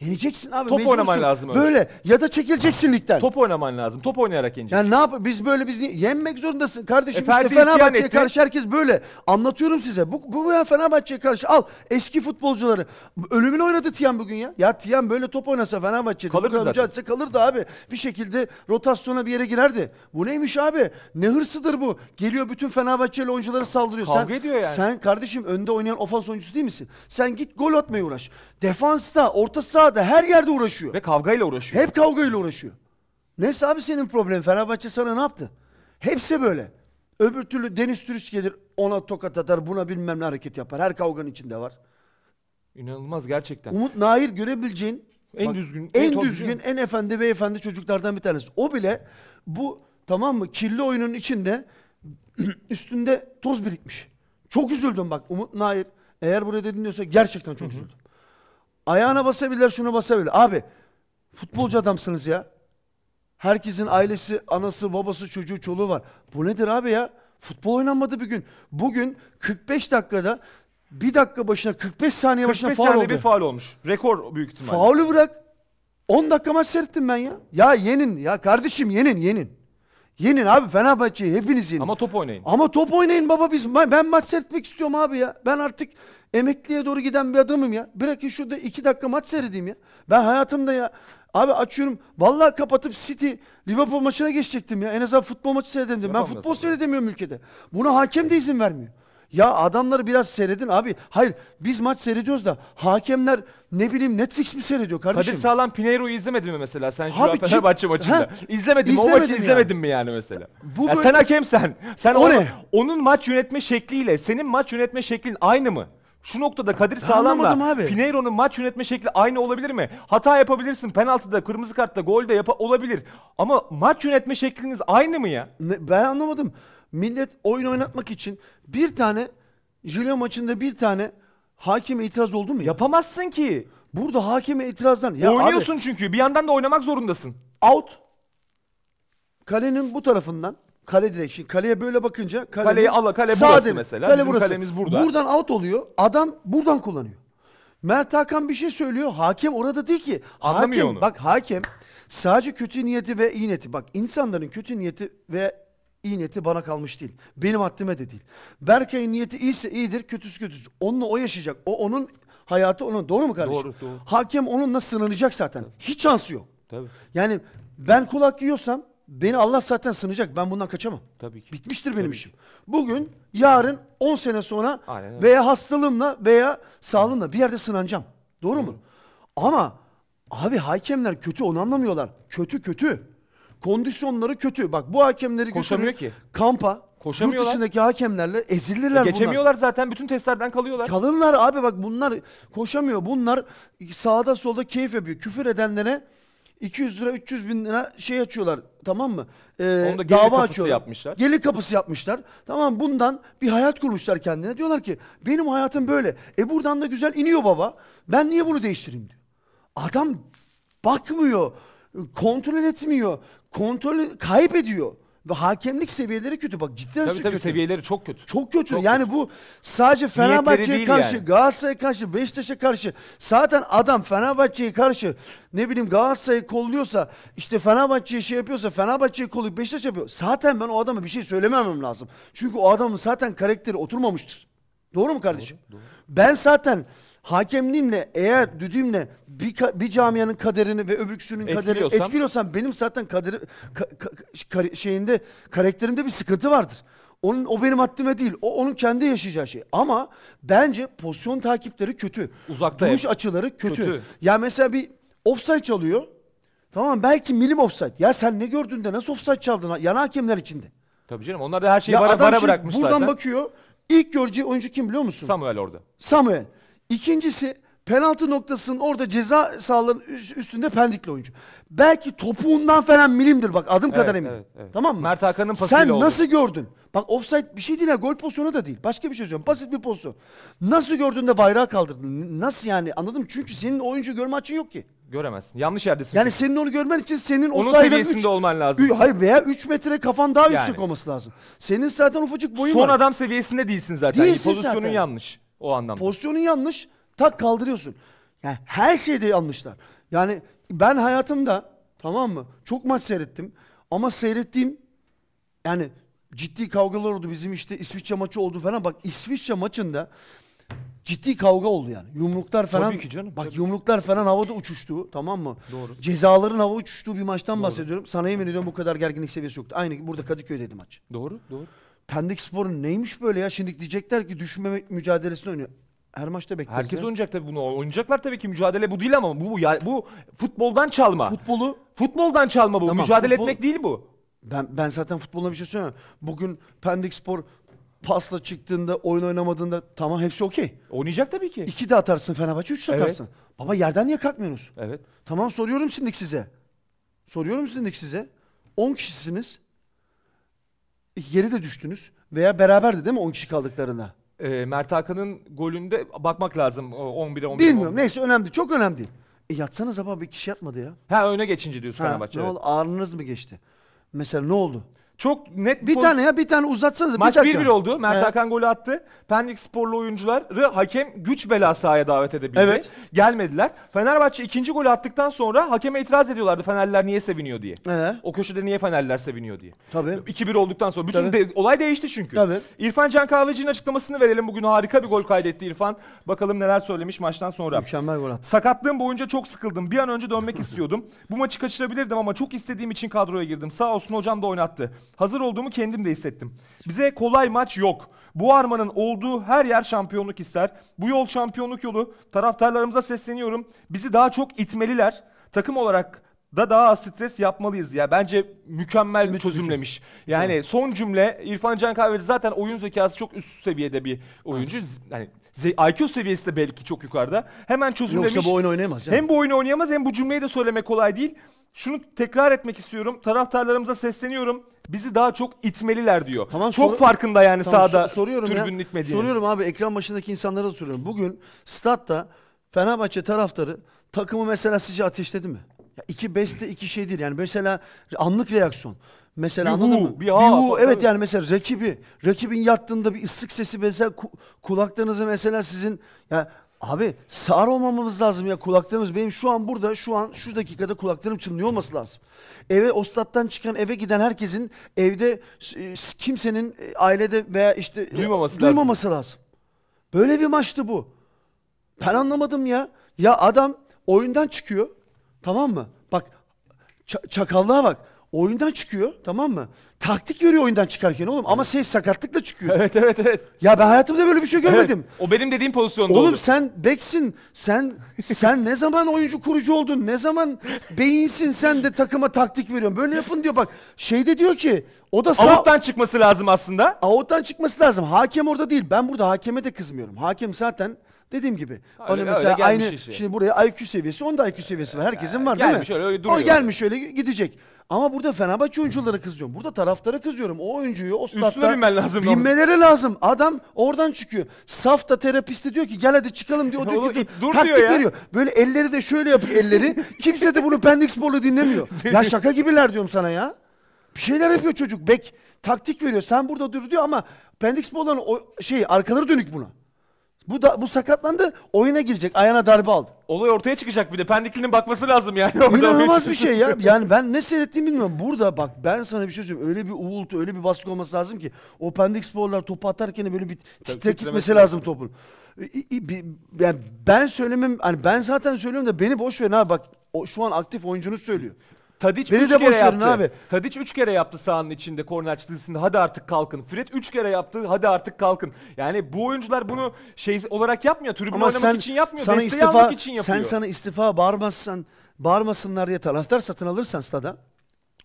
Yeneceksin abi. Top oynaman lazım öyle. Böyle ya da çekileceksin ligden. Top oynaman lazım. Top oynayarak yeneceksin. Yani ne yap biz böyle biz niye- yenmek zorundasın kardeşim. E, işte Fenerbahçe'ye karşı herkes böyle. Anlatıyorum size. Bu bu bu ya Fenerbahçe'ye karşı al eski futbolcuları. Ölümünü oynadı Tiyan bugün ya. Ya Tiyan böyle top oynasa Fenerbahçe Kalırdı zaten. kalırdı abi. Bir şekilde rotasyona bir yere girerdi. Bu neymiş abi? Ne hırsıdır bu? Geliyor bütün Fenerbahçeli oyunculara saldırıyor. Kavga ediyor yani. Sen kardeşim önde oynayan ofans oyuncusu değil misin? Sen git gol atmaya uğraş. Defansta, orta sahada her yerde uğraşıyor. Ve kavgayla uğraşıyor. Hep kavgayla uğraşıyor. Neyse abi senin problemin. Fenerbahçe sana ne yaptı? Hepsi böyle. Öbür türlü Deniz Türüç gelir ona tokat atar buna bilmem ne hareket yapar. Her kavganın içinde var. İnanılmaz gerçekten. Umut Nair görebileceğin en bak, düzgün, en düzgün, en efendi beyefendi çocuklardan bir tanesi. O bile bu tamam mı kirli oyunun içinde (clears throat) üstünde toz birikmiş. Çok üzüldüm bak Umut Nair. Eğer burada dinliyorsa gerçekten çok üzüldüm. Ayağına basabilirler, şunu basabilir. Abi futbolcu adamsınız ya. Herkesin ailesi, anası, babası, çocuğu, çoluğu var. Bu nedir abi ya? Futbol oynanmadı bir gün. Bugün 45 dakikada bir dakika başına 45 saniye 45 başına faul oldu. 45 saniye bir faul olmuş. Rekor büyük ihtimalle. Faulü bırak. 10 dakika maç seyrettim ben ya. Ya yenin ya kardeşim yenin yenin. Yenin abi Fenerbahçe'yi hepiniz yenin. Ama top oynayın. Ama top oynayın baba biz. Ben maç seyretmek istiyorum abi ya. Ben artık emekliye doğru giden bir adamım ya. Bırakın şurada iki dakika maç seyredeyim ya. Ben hayatımda ya Abi açıyorum. Vallahi kapatıp City Liverpool maçına geçecektim ya. En azından futbol maçı seyredemedim. Ben futbol seyredemiyorum ülkede. Buna hakem de izin vermiyor. Ya adamları biraz seyredin abi. Hayır biz maç seyrediyoruz da hakemler ne bileyim Netflix mi seyrediyor kardeşim? Kadir Sağlam Pinheiro'yu izlemedin mi mesela sen şu an çık- Fenerbahçe maçında? İzlemedin mi? O maçı yani. izlemedin mi yani mesela? Bu ya böyle... sen hakem Sen o ne? onun maç yönetme şekliyle senin maç yönetme şeklin aynı mı? Şu noktada Kadir Sağlam'la Pinheiro'nun maç yönetme şekli aynı olabilir mi? Hata yapabilirsin. Penaltıda, kırmızı kartta, golde yapa olabilir. Ama maç yönetme şekliniz aynı mı ya? Ne, ben anlamadım. Millet oyun oynatmak için bir tane Jilio maçında bir tane hakime itiraz oldu mu? Yapamazsın ki. Burada hakime itirazdan. Ya Oynuyorsun abi, çünkü. Bir yandan da oynamak zorundasın. out. Kalenin bu tarafından kale direkt. Şimdi kaleye böyle bakınca Kaleyi ala- kale sağ burası direkt. mesela. Kale burası. kalemiz burada. Buradan out oluyor. Adam buradan kullanıyor. Mert Hakan bir şey söylüyor. Hakem orada değil ki. Anlamıyor hakem, onu. Bak hakem sadece kötü niyeti ve iyi niyeti. Bak insanların kötü niyeti ve İyi niyeti bana kalmış değil. Benim haddime de değil. Berkay'ın niyeti iyiyse iyidir, kötüsü kötüsü. Onunla o yaşayacak. O onun hayatı onun. Doğru mu kardeşim? Doğru, doğru. Hakem onunla sınanacak zaten. Tabii. Hiç şansı yok. Tabii. Yani ben kulak yiyorsam beni Allah zaten sınayacak. Ben bundan kaçamam. Tabii ki. Bitmiştir benim Tabii işim. Bugün, yarın, 10 sene sonra Aynen, veya hastalığımla veya sağlığımla bir yerde sınanacağım. Doğru Hı. mu? Ama abi hakemler kötü onu anlamıyorlar. Kötü kötü. Kondisyonları kötü. Bak bu hakemleri Koşamıyor ki. Kampa. Koşamıyorlar. Yurt dışındaki hakemlerle ezilirler bunlar. Geçemiyorlar zaten bütün testlerden kalıyorlar. Kalınlar abi bak bunlar koşamıyor. Bunlar sağda solda keyif yapıyor. Küfür edenlere 200 lira 300 bin lira şey açıyorlar tamam mı? Ee, Onu da dava kapısı açıyorlar. yapmışlar. Gelir kapısı yapmışlar. Tamam bundan bir hayat kurmuşlar kendine. Diyorlar ki benim hayatım böyle. E buradan da güzel iniyor baba. Ben niye bunu değiştireyim diyor. Adam bakmıyor. Kontrol etmiyor kontrolü kaybediyor. Ve hakemlik seviyeleri kötü. Bak cidden Tabii tabii kötü. seviyeleri çok kötü. Çok kötü. Çok yani kötü. bu sadece Fenerbahçe'ye karşı, yani. Galatasaray'a karşı, Beşiktaş'a karşı zaten adam Fenerbahçe'ye karşı ne bileyim Galatasaray'ı kolluyorsa, işte Fenerbahçe'ye şey yapıyorsa, Fenerbahçe'yi kolluyor, Beşiktaş yapıyor. Zaten ben o adama bir şey söylememem lazım. Çünkü o adamın zaten karakteri oturmamıştır. Doğru mu kardeşim? Doğru, doğru. Ben zaten hakemliğimle eğer düdüğümle bir, ka- bir camianın kaderini ve öbürküsünün kaderini Etkiliyorsam- benim zaten kaderi, ka- ka- kar- karakterimde bir sıkıntı vardır. Onun o benim haddime değil. O onun kendi yaşayacağı şey. Ama bence pozisyon takipleri kötü. Uzakta Duruş hep. açıları kötü. Kötü. Ya mesela bir offside çalıyor. Tamam belki milim offside. Ya sen ne gördün de nasıl offside çaldın? Yana hakemler içinde. Tabii canım onlar da her şeyi bana adam bara şimdi bırakmışlar buradan zaten. bakıyor. İlk göreceği oyuncu kim biliyor musun? Samuel orada. Samuel. İkincisi penaltı noktasının orada ceza sahalarının üstünde Pendikli oyuncu. Belki topuğundan falan milimdir bak adım evet, kadar emin. Evet, evet. Tamam mı? Mert Hakan'ın pasıyla Sen oldu. nasıl gördün? Bak offside bir şey değil ya gol pozisyonu da değil. Başka bir şey söylüyorum. Basit bir pozisyon. Nasıl gördün de bayrağı kaldırdın? Nasıl yani anladım Çünkü senin oyuncu görme açın yok ki. Göremezsin. Yanlış yerdesin. Yani senin onu görmen için senin Onun o seviyesinde üç, olman lazım. hayır veya 3 metre kafan daha yani. yüksek olması lazım. Senin zaten ufacık boyun Son var. adam seviyesinde değilsin zaten. Değilsin Pozisyonun zaten. yanlış. O anlamda. Pozisyonun yanlış. Tak kaldırıyorsun. Yani her şeyde yanlışlar. Yani ben hayatımda tamam mı? Çok maç seyrettim. Ama seyrettiğim yani ciddi kavgalar oldu. Bizim işte İsviçre maçı oldu falan. Bak İsviçre maçında ciddi kavga oldu yani. Yumruklar falan. Tabii ki canım. Bak tabii. yumruklar falan havada uçuştu tamam mı? Doğru. Cezaların hava uçuştuğu bir maçtan doğru. bahsediyorum. Sana yemin ediyorum bu kadar gerginlik seviyesi yoktu. Aynı burada Kadıköy'deydi maç. Doğru, doğru. Pendik Spor'un neymiş böyle ya? Şimdi diyecekler ki düşme mücadelesini oynuyor. Her maçta bekleriz. Herkes ya. oynayacak tabii bunu. Oynayacaklar tabii ki mücadele bu değil ama bu bu, ya, bu futboldan çalma. Futbolu futboldan çalma bu. Tamam, mücadele futbol... etmek değil bu. Ben ben zaten futboluna bir şey söylemiyorum. Bugün Pendik Spor pasla çıktığında, oyun oynamadığında tamam hepsi okey. Oynayacak tabii ki. İki de atarsın Fenerbahçe, üç de evet. atarsın. Baba yerden niye kalkmıyorsunuz? Evet. Tamam soruyorum sindik size. Soruyorum sindik size. 10 kişisiniz. Peki geri de düştünüz veya beraberdi değil mi 10 kişi kaldıklarına? E, ee, Mert Hakan'ın golünde bakmak lazım 11'e 11. Bilmiyorum 11. neyse önemli Çok önemli E yatsanız ama bir kişi yatmadı ya. Ha öne geçince diyorsun Ha, Fenerbahçe. ne evet. oldu? Ağrınız mı geçti? Mesela ne oldu? Çok net bir tane ya bir tane uzatsanız. Maç 1-1 oldu. Mert evet. Hakan golü attı. Pendik sporlu oyuncuları hakem güç bela sahaya davet edebildi. Evet. Gelmediler. Fenerbahçe ikinci golü attıktan sonra hakeme itiraz ediyorlardı Fenerliler niye seviniyor diye. Ee? O köşede niye Fenerliler seviniyor diye. Tabii. 2-1 olduktan sonra. Bütün de, olay değişti çünkü. Tabii. İrfan Can Kahveci'nin açıklamasını verelim. Bugün harika bir gol kaydetti İrfan. Bakalım neler söylemiş maçtan sonra. Mükemmel gol attı. Sakatlığım boyunca çok sıkıldım. Bir an önce dönmek (laughs) istiyordum. Bu maçı kaçırabilirdim ama çok istediğim için kadroya girdim. Sağ olsun hocam da oynattı. Hazır olduğumu kendim de hissettim. Bize kolay maç yok. Bu armanın olduğu her yer şampiyonluk ister. Bu yol şampiyonluk yolu. Taraftarlarımıza sesleniyorum. Bizi daha çok itmeliler. Takım olarak da daha az stres yapmalıyız ya. Bence mükemmel bir çözümlemiş. Yani evet. son cümle İrfan Can Kahveci zaten oyun zekası çok üst seviyede bir oyuncu. Yani IQ seviyesi de belki çok yukarıda. Hemen çözümlemiş. Yoksa bu oyunu oynayamaz. Yani. Hem bu oyunu oynayamaz hem bu cümleyi de söylemek kolay değil şunu tekrar etmek istiyorum. Taraftarlarımıza sesleniyorum. Bizi daha çok itmeliler diyor. Tamam, çok farkında yani tamam, sahada sor- soruyorum türbünün ya. itmediğini. Soruyorum abi ekran başındaki insanlara da soruyorum. Bugün statta Fenerbahçe taraftarı takımı mesela sizce ateşledi mi? Ya iki beste iki şey değil yani mesela anlık reaksiyon. Mesela bir anladın hu, mı? Bir, ha, bir hu, evet tabii. yani mesela rakibi, rakibin yattığında bir ıslık sesi mesela ku- kulaklarınızı mesela sizin ya Abi sağır olmamamız lazım ya kulaklarımız. Benim şu an burada şu an şu dakikada kulaklarım çınlıyor olması lazım. Eve ostattan çıkan eve giden herkesin evde e, kimsenin e, ailede veya işte e, duymaması, lazım. lazım. Böyle bir maçtı bu. Ben anlamadım ya. Ya adam oyundan çıkıyor. Tamam mı? Bak çakallığa bak oyundan çıkıyor tamam mı? Taktik veriyor oyundan çıkarken oğlum ama ses şey, sakatlıkla çıkıyor. Evet evet evet. Ya ben hayatımda böyle bir şey görmedim. O benim dediğim pozisyonda Oğlum oldu. sen beksin. Sen sen ne zaman oyuncu kurucu oldun? Ne zaman beyinsin sen de takıma taktik veriyorsun? Böyle yapın diyor bak. Şey de diyor ki o da sağ Avuttan çıkması lazım aslında. Avuttan çıkması lazım. Hakem orada değil. Ben burada hakeme de kızmıyorum. Hakem zaten dediğim gibi. Öyle- Öyle, mesela gelmiş aynı işi. şimdi buraya IQ seviyesi, onda IQ seviyesi var. Herkesin var değil mi? öyle, öyle O gelmiş öyle gidecek. Ama burada Fenerbahçe oyuncuları kızıyorum. Burada taraftara kızıyorum. O oyuncuyu o statta binmen lazım. Binmeleri orada. lazım. Adam oradan çıkıyor. Safta da diyor ki gel hadi çıkalım diyor. O diyor Oğlum, ki dur, taktik diyor ya. veriyor. Böyle elleri de şöyle yapıyor elleri. (laughs) Kimse de bunu Pendik Sporlu dinlemiyor. (laughs) ya şaka gibiler diyorum sana ya. Bir şeyler yapıyor çocuk. Bek taktik veriyor. Sen burada dur diyor ama Pendik Sporlu'nun şey arkaları dönük buna. Bu da bu sakatlandı. Oyuna girecek. Ayağına darbe aldı. Olay ortaya çıkacak bir de. Pendikli'nin bakması lazım yani. İnanılmaz bir (laughs) şey ya. Yani ben ne seyrettiğimi bilmiyorum. Burada bak ben sana bir şey söyleyeyim. Öyle bir uğultu, öyle bir baskı olması lazım ki. O pendik sporlar topu atarken böyle bir titrek gitmesi lazım topun. Yani ben söylemem, hani ben zaten söylüyorum da beni boş verin abi bak o, şu an aktif oyuncunuz söylüyor. Tadiç 3 kere yaptı. Abi. Tadiç 3 kere yaptı sahanın içinde korner çizgisinde. Hadi artık kalkın. Fred 3 kere yaptı. Hadi artık kalkın. Yani bu oyuncular bunu şey olarak yapmıyor. Tribün Ama oynamak sen, için yapmıyor. Sana Desteği istifa, almak için yapıyor. Sen sana istifa bağırmazsan, bağırmasınlar diye taraftar satın alırsan stada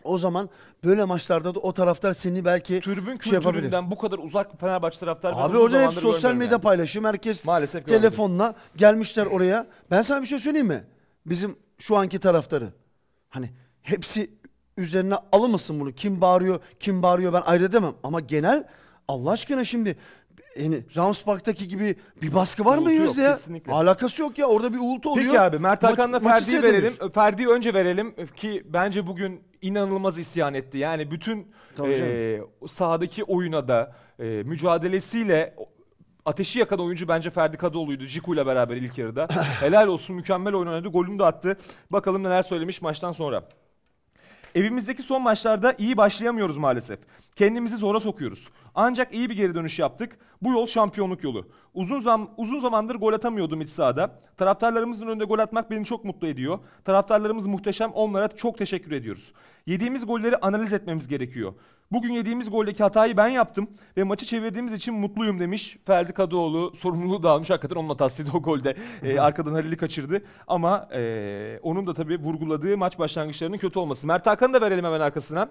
o zaman böyle maçlarda da o taraftar seni belki Türbün şey yapabilir. bu kadar uzak Fenerbahçe taraftar. Abi orada hep sosyal medya yani. paylaşım. Herkes Maalesef telefonla gelmişler oraya. Ben sana bir şey söyleyeyim mi? Bizim şu anki taraftarı. Hani hepsi üzerine alamasın bunu. Kim bağırıyor, kim bağırıyor ben ayrı demem Ama genel Allah aşkına şimdi yani Rams gibi bir baskı var mı Yunus'ta ya? Kesinlikle. Alakası yok ya. Orada bir uğultu oluyor. Peki abi Mert Hakan'la Ma- Ferdi'yi verelim. Ferdi'yi önce verelim ki bence bugün inanılmaz isyan etti. Yani bütün e, sahadaki oyuna da e, mücadelesiyle ateşi yakan oyuncu bence Ferdi Kadıoğlu'ydu. Ciku ile beraber ilk yarıda. (coughs) Helal olsun mükemmel oynadı. Golünü de attı. Bakalım neler söylemiş maçtan sonra. Evimizdeki son maçlarda iyi başlayamıyoruz maalesef. Kendimizi zora sokuyoruz. Ancak iyi bir geri dönüş yaptık. Bu yol şampiyonluk yolu. Uzun, zam, uzun zamandır gol atamıyordum iç sahada. Taraftarlarımızın önünde gol atmak beni çok mutlu ediyor. Taraftarlarımız muhteşem. Onlara çok teşekkür ediyoruz. Yediğimiz golleri analiz etmemiz gerekiyor. Bugün yediğimiz goldeki hatayı ben yaptım ve maçı çevirdiğimiz için mutluyum demiş. Ferdi Kadıoğlu sorumluluğu da almış. Hakikaten onunla hatasıydı o golde. E, arkadan Halil'i kaçırdı. Ama e, onun da tabii vurguladığı maç başlangıçlarının kötü olması. Mert Hakan'ı da verelim hemen arkasına.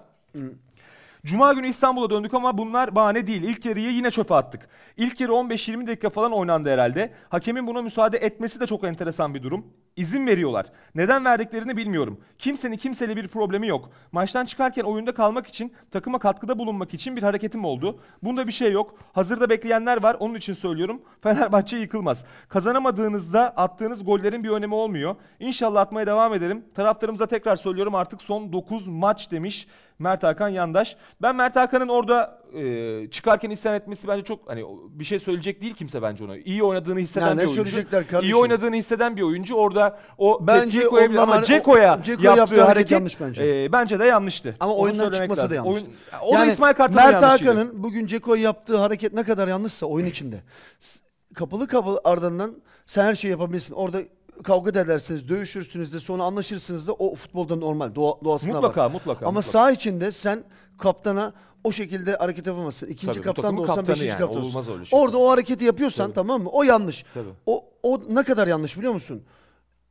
Cuma günü İstanbul'a döndük ama bunlar bahane değil. İlk yarıyı yine çöpe attık. İlk yarı 15-20 dakika falan oynandı herhalde. Hakemin buna müsaade etmesi de çok enteresan bir durum. İzin veriyorlar. Neden verdiklerini bilmiyorum. Kimsenin kimseyle bir problemi yok. Maçtan çıkarken oyunda kalmak için, takıma katkıda bulunmak için bir hareketim oldu. Bunda bir şey yok. Hazırda bekleyenler var. Onun için söylüyorum. (laughs) Fenerbahçe yıkılmaz. Kazanamadığınızda attığınız gollerin bir önemi olmuyor. İnşallah atmaya devam ederim. Taraftarımıza tekrar söylüyorum artık son 9 maç demiş. Mert Hakan Yandaş. Ben Mert Hakan'ın orada e, çıkarken isyan etmesi bence çok hani bir şey söyleyecek değil kimse bence ona. İyi oynadığını hisseden Yani bir oyuncu. kardeşim? İyi oynadığını hisseden bir oyuncu. Orada o Bence tepkiyi koyabilir onlar- ama Ceko'ya o- yaptığı yaptığı hareket hareket yanlış bence. e, bence de yanlıştı. Ama Onu oyundan söylemek çıkması da yanlış. Oyun, o da İsmail Kartal'ın Mert yanlışıydı. Hakan'ın bugün Ceko yaptığı hareket ne kadar yanlışsa oyun içinde. S- Kapalı kapalı ardından sen her şeyi yapabilirsin. Orada kavga edersiniz, dövüşürsünüz de sonra anlaşırsınız da o futbolda normal doğa, doğasına mutlaka, var. Mutlaka Ama mutlaka. saha içinde sen kaptana o şekilde hareket yapamazsın. İkinci Tabii, kaptan da olsan, beşinci yani, kaptan olsan. Öyle şey. Orada o hareketi yapıyorsan Tabii. tamam mı? O yanlış. Tabii. O, o ne kadar yanlış biliyor musun?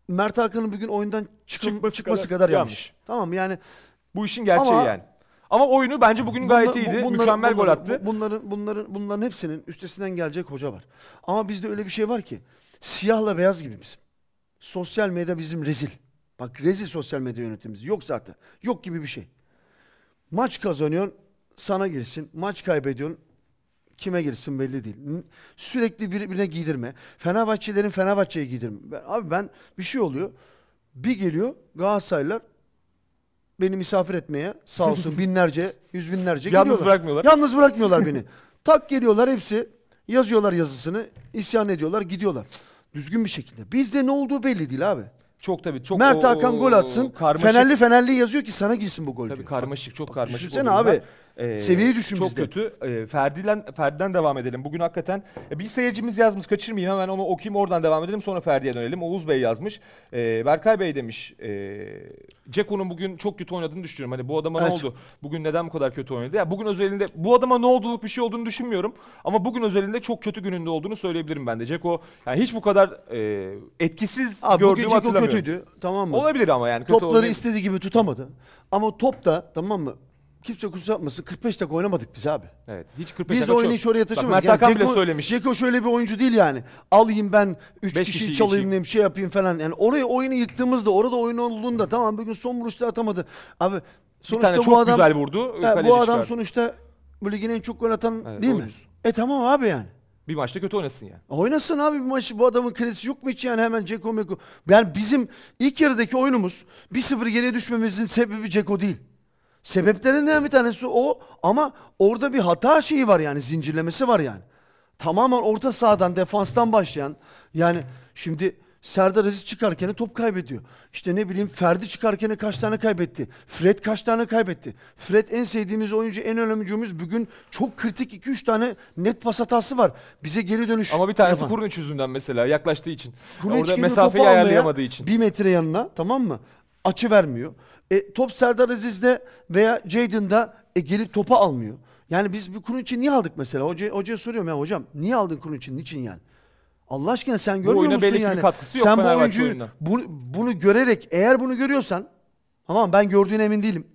Mert Hakan'ın bugün oyundan çıkın, çıkması, çıkması kadar, kadar yanlış. yanlış. Tamam yani. Bu işin gerçeği ama, yani. Ama oyunu bence bugün bunlar, gayet iyiydi. Bunların, Mükemmel bunların, gol attı. Bunların, bunların, bunların hepsinin üstesinden gelecek hoca var. Ama bizde öyle bir şey var ki siyahla beyaz gibi bizim. Sosyal medya bizim rezil. Bak rezil sosyal medya yönetimimiz. Yok zaten. Yok gibi bir şey. Maç kazanıyorsun sana girsin. Maç kaybediyorsun kime girsin belli değil. Sürekli birbirine giydirme. Fenerbahçelerin Fenerbahçe'ye giydirme. abi ben bir şey oluyor. Bir geliyor Galatasaraylılar beni misafir etmeye sağ olsun (laughs) binlerce, yüz binlerce geliyorlar. Yalnız bırakmıyorlar. Yalnız bırakmıyorlar beni. tak geliyorlar hepsi. Yazıyorlar yazısını, isyan ediyorlar, gidiyorlar. Düzgün bir şekilde. Bizde ne olduğu belli değil abi. Çok tabii çok Mert o- Hakan gol atsın. karmaşık- Fenerli Fenerli yazıyor ki sana girsin bu gol Tabii diyor. karmaşık çok karmaşık. Düşünsene oluyor. abi. E, Seviyeyi düşün çok bizde. kötü. E, Ferdi'den, Ferdi'den devam edelim. Bugün hakikaten e, bir seyircimiz yazmış. Kaçırmayayım hemen onu okuyayım oradan devam edelim. Sonra Ferdi'ye dönelim. Oğuz Bey yazmış. E, Berkay Bey demiş. E, Ceko'nun bugün çok kötü oynadığını düşünüyorum. Hani bu adama evet. ne oldu? Bugün neden bu kadar kötü oynadı? Ya bugün özelinde bu adama ne olduğu bir şey olduğunu düşünmüyorum. Ama bugün özelinde çok kötü gününde olduğunu söyleyebilirim ben de. Ceko yani hiç bu kadar e, etkisiz Abi, gördüğümü bugün hatırlamıyorum. kötüydü. Tamam mı? Olabilir ama yani. Kötü Topları olabilir. istediği gibi tutamadı. Ama top da tamam mı? Kimse kusur yapmasın. 45 dakika oynamadık biz abi. Evet. Hiç 45 Biz dakika oyunu çok... hiç oraya taşımadık. Mert Hakan yani bile söylemiş. Ceko şöyle bir oyuncu değil yani. Alayım ben 3 Beş kişiyi kişiyi çalayım geçeyim. ne bir şey yapayım falan. Yani orayı oyunu yıktığımızda orada oyun olduğunda tamam bugün son vuruşta atamadı. Abi sonuçta tane bu çok adam güzel vurdu, He, bu adam çıkardı. sonuçta bu ligin en çok gol atan Evet, değil mi? E tamam abi yani. Bir maçta kötü oynasın yani. Oynasın abi bir maçı. Bu adamın kredisi yok mu hiç yani hemen Ceko Meko. Yani bizim ilk yarıdaki oyunumuz 1-0 geriye düşmemizin sebebi Ceko değil. Sebeplerinden bir tanesi o ama orada bir hata şeyi var yani zincirlemesi var yani. Tamamen orta sahadan defanstan başlayan yani şimdi Serdar Aziz çıkarken top kaybediyor. İşte ne bileyim Ferdi çıkarken kaç tane kaybetti. Fred kaç tane kaybetti. Fred en sevdiğimiz oyuncu, en önemli Bugün çok kritik 2-3 tane net pas hatası var. Bize geri dönüş. Ama bir tanesi Kurniç yüzünden mesela yaklaştığı için. Kurniç Orada mesafeyi ayarlayamadığı için. Bir metre yanına tamam mı? Açı vermiyor. E, top Serdar Aziz'de veya Jadon'da e, gelip topa almıyor. Yani biz bu kurun için niye aldık mesela? Hoca, hocaya soruyorum ya hocam niye aldın kurun için? Niçin yani? Allah aşkına sen görmüyor oyuna musun yani? katkısı yok Sen bu Fenerbahçe oyuncuyu bu- bunu görerek eğer bunu görüyorsan tamam ben gördüğüne emin değilim.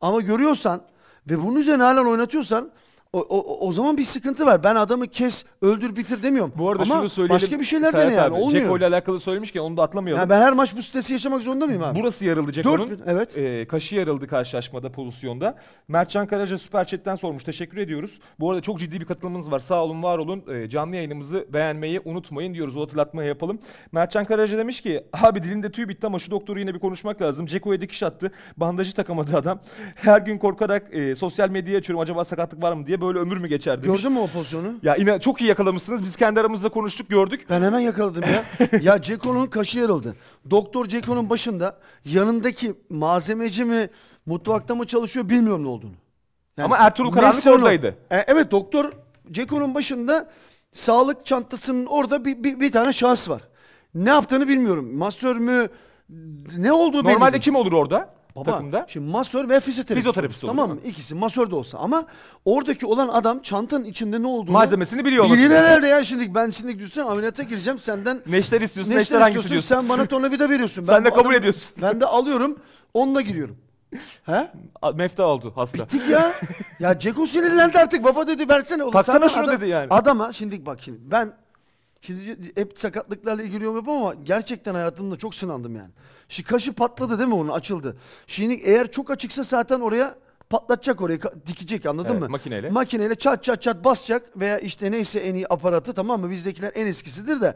Ama görüyorsan ve bunun üzerine hala oynatıyorsan o, o, o zaman bir sıkıntı var. Ben adamı kes, öldür, bitir demiyorum. Bu arada Ama şunu söyleyelim. başka bir şeyler Serhat dene yani. abi, Olmuyor. Dzeko ile alakalı söylemişken onu da atlamayalım. Yani ben her maç bu stresi yaşamak zorunda mıyım abi? Burası yarıldı Ceko'nun. evet. Ee, kaşı yarıldı karşılaşmada pozisyonda. Mertcan Karaca Süper Chat'ten sormuş. Teşekkür ediyoruz. Bu arada çok ciddi bir katılımınız var. Sağ olun, var olun. Ee, canlı yayınımızı beğenmeyi unutmayın diyoruz. O hatırlatmayı yapalım. Mertcan Karaca demiş ki abi dilinde tüy bitti ama şu doktoru yine bir konuşmak lazım. Ceko'ya dikiş attı. Bandajı takamadı adam. (laughs) Her gün korkarak e, sosyal medyayı açıyorum. Acaba sakatlık var mı diye böyle ömür mü geçer demiş. Gördün mü o pozisyonu? Ya inan çok iyi yakalamışsınız. Biz kendi aramızda konuştuk gördük. Ben hemen yakaladım ya. (laughs) ya Ceko'nun kaşı yarıldı. Doktor Ceko'nun başında yanındaki malzemeci mi mutfakta mı çalışıyor bilmiyorum ne olduğunu. Yani Ama Ertuğrul Karanlık Messi oradaydı. E, evet doktor Ceko'nun başında sağlık çantasının orada bir, bir, bir tane şahıs var. Ne yaptığını bilmiyorum. Masör mü ne olduğu belli Normalde kim olur orada? Baba, takımda. Şimdi masör ve fizyoterapist. Fizyoterapist olur. Tamam mı? İkisi masör de olsa ama oradaki olan adam çantanın içinde ne olduğunu malzemesini biliyor olması. Bilir herhalde ya şimdi ben şimdi düşünsene ameliyata gireceğim senden neşter istiyorsun. Neşter, neşter hangisi diyorsun? Sen bana tornavida veriyorsun. Ben sen de kabul adam, ediyorsun. Ben de alıyorum. Onunla giriyorum. He? Mefta oldu hasta. Bittik ya. ya Ceko sinirlendi artık. Baba dedi versene. Oğlum, Taksana şunu adam, dedi yani. Adama şimdi bak şimdi ben Şimdi hep sakatlıklarla ilgiliyorum hep ama gerçekten hayatımda çok sınandım yani. Şimdi kaşı patladı değil mi onun açıldı. Şimdi eğer çok açıksa zaten oraya patlatacak orayı dikecek anladın evet, mı? Makineyle. Makineyle çat çat çat basacak veya işte neyse en iyi aparatı tamam mı? Bizdekiler en eskisidir de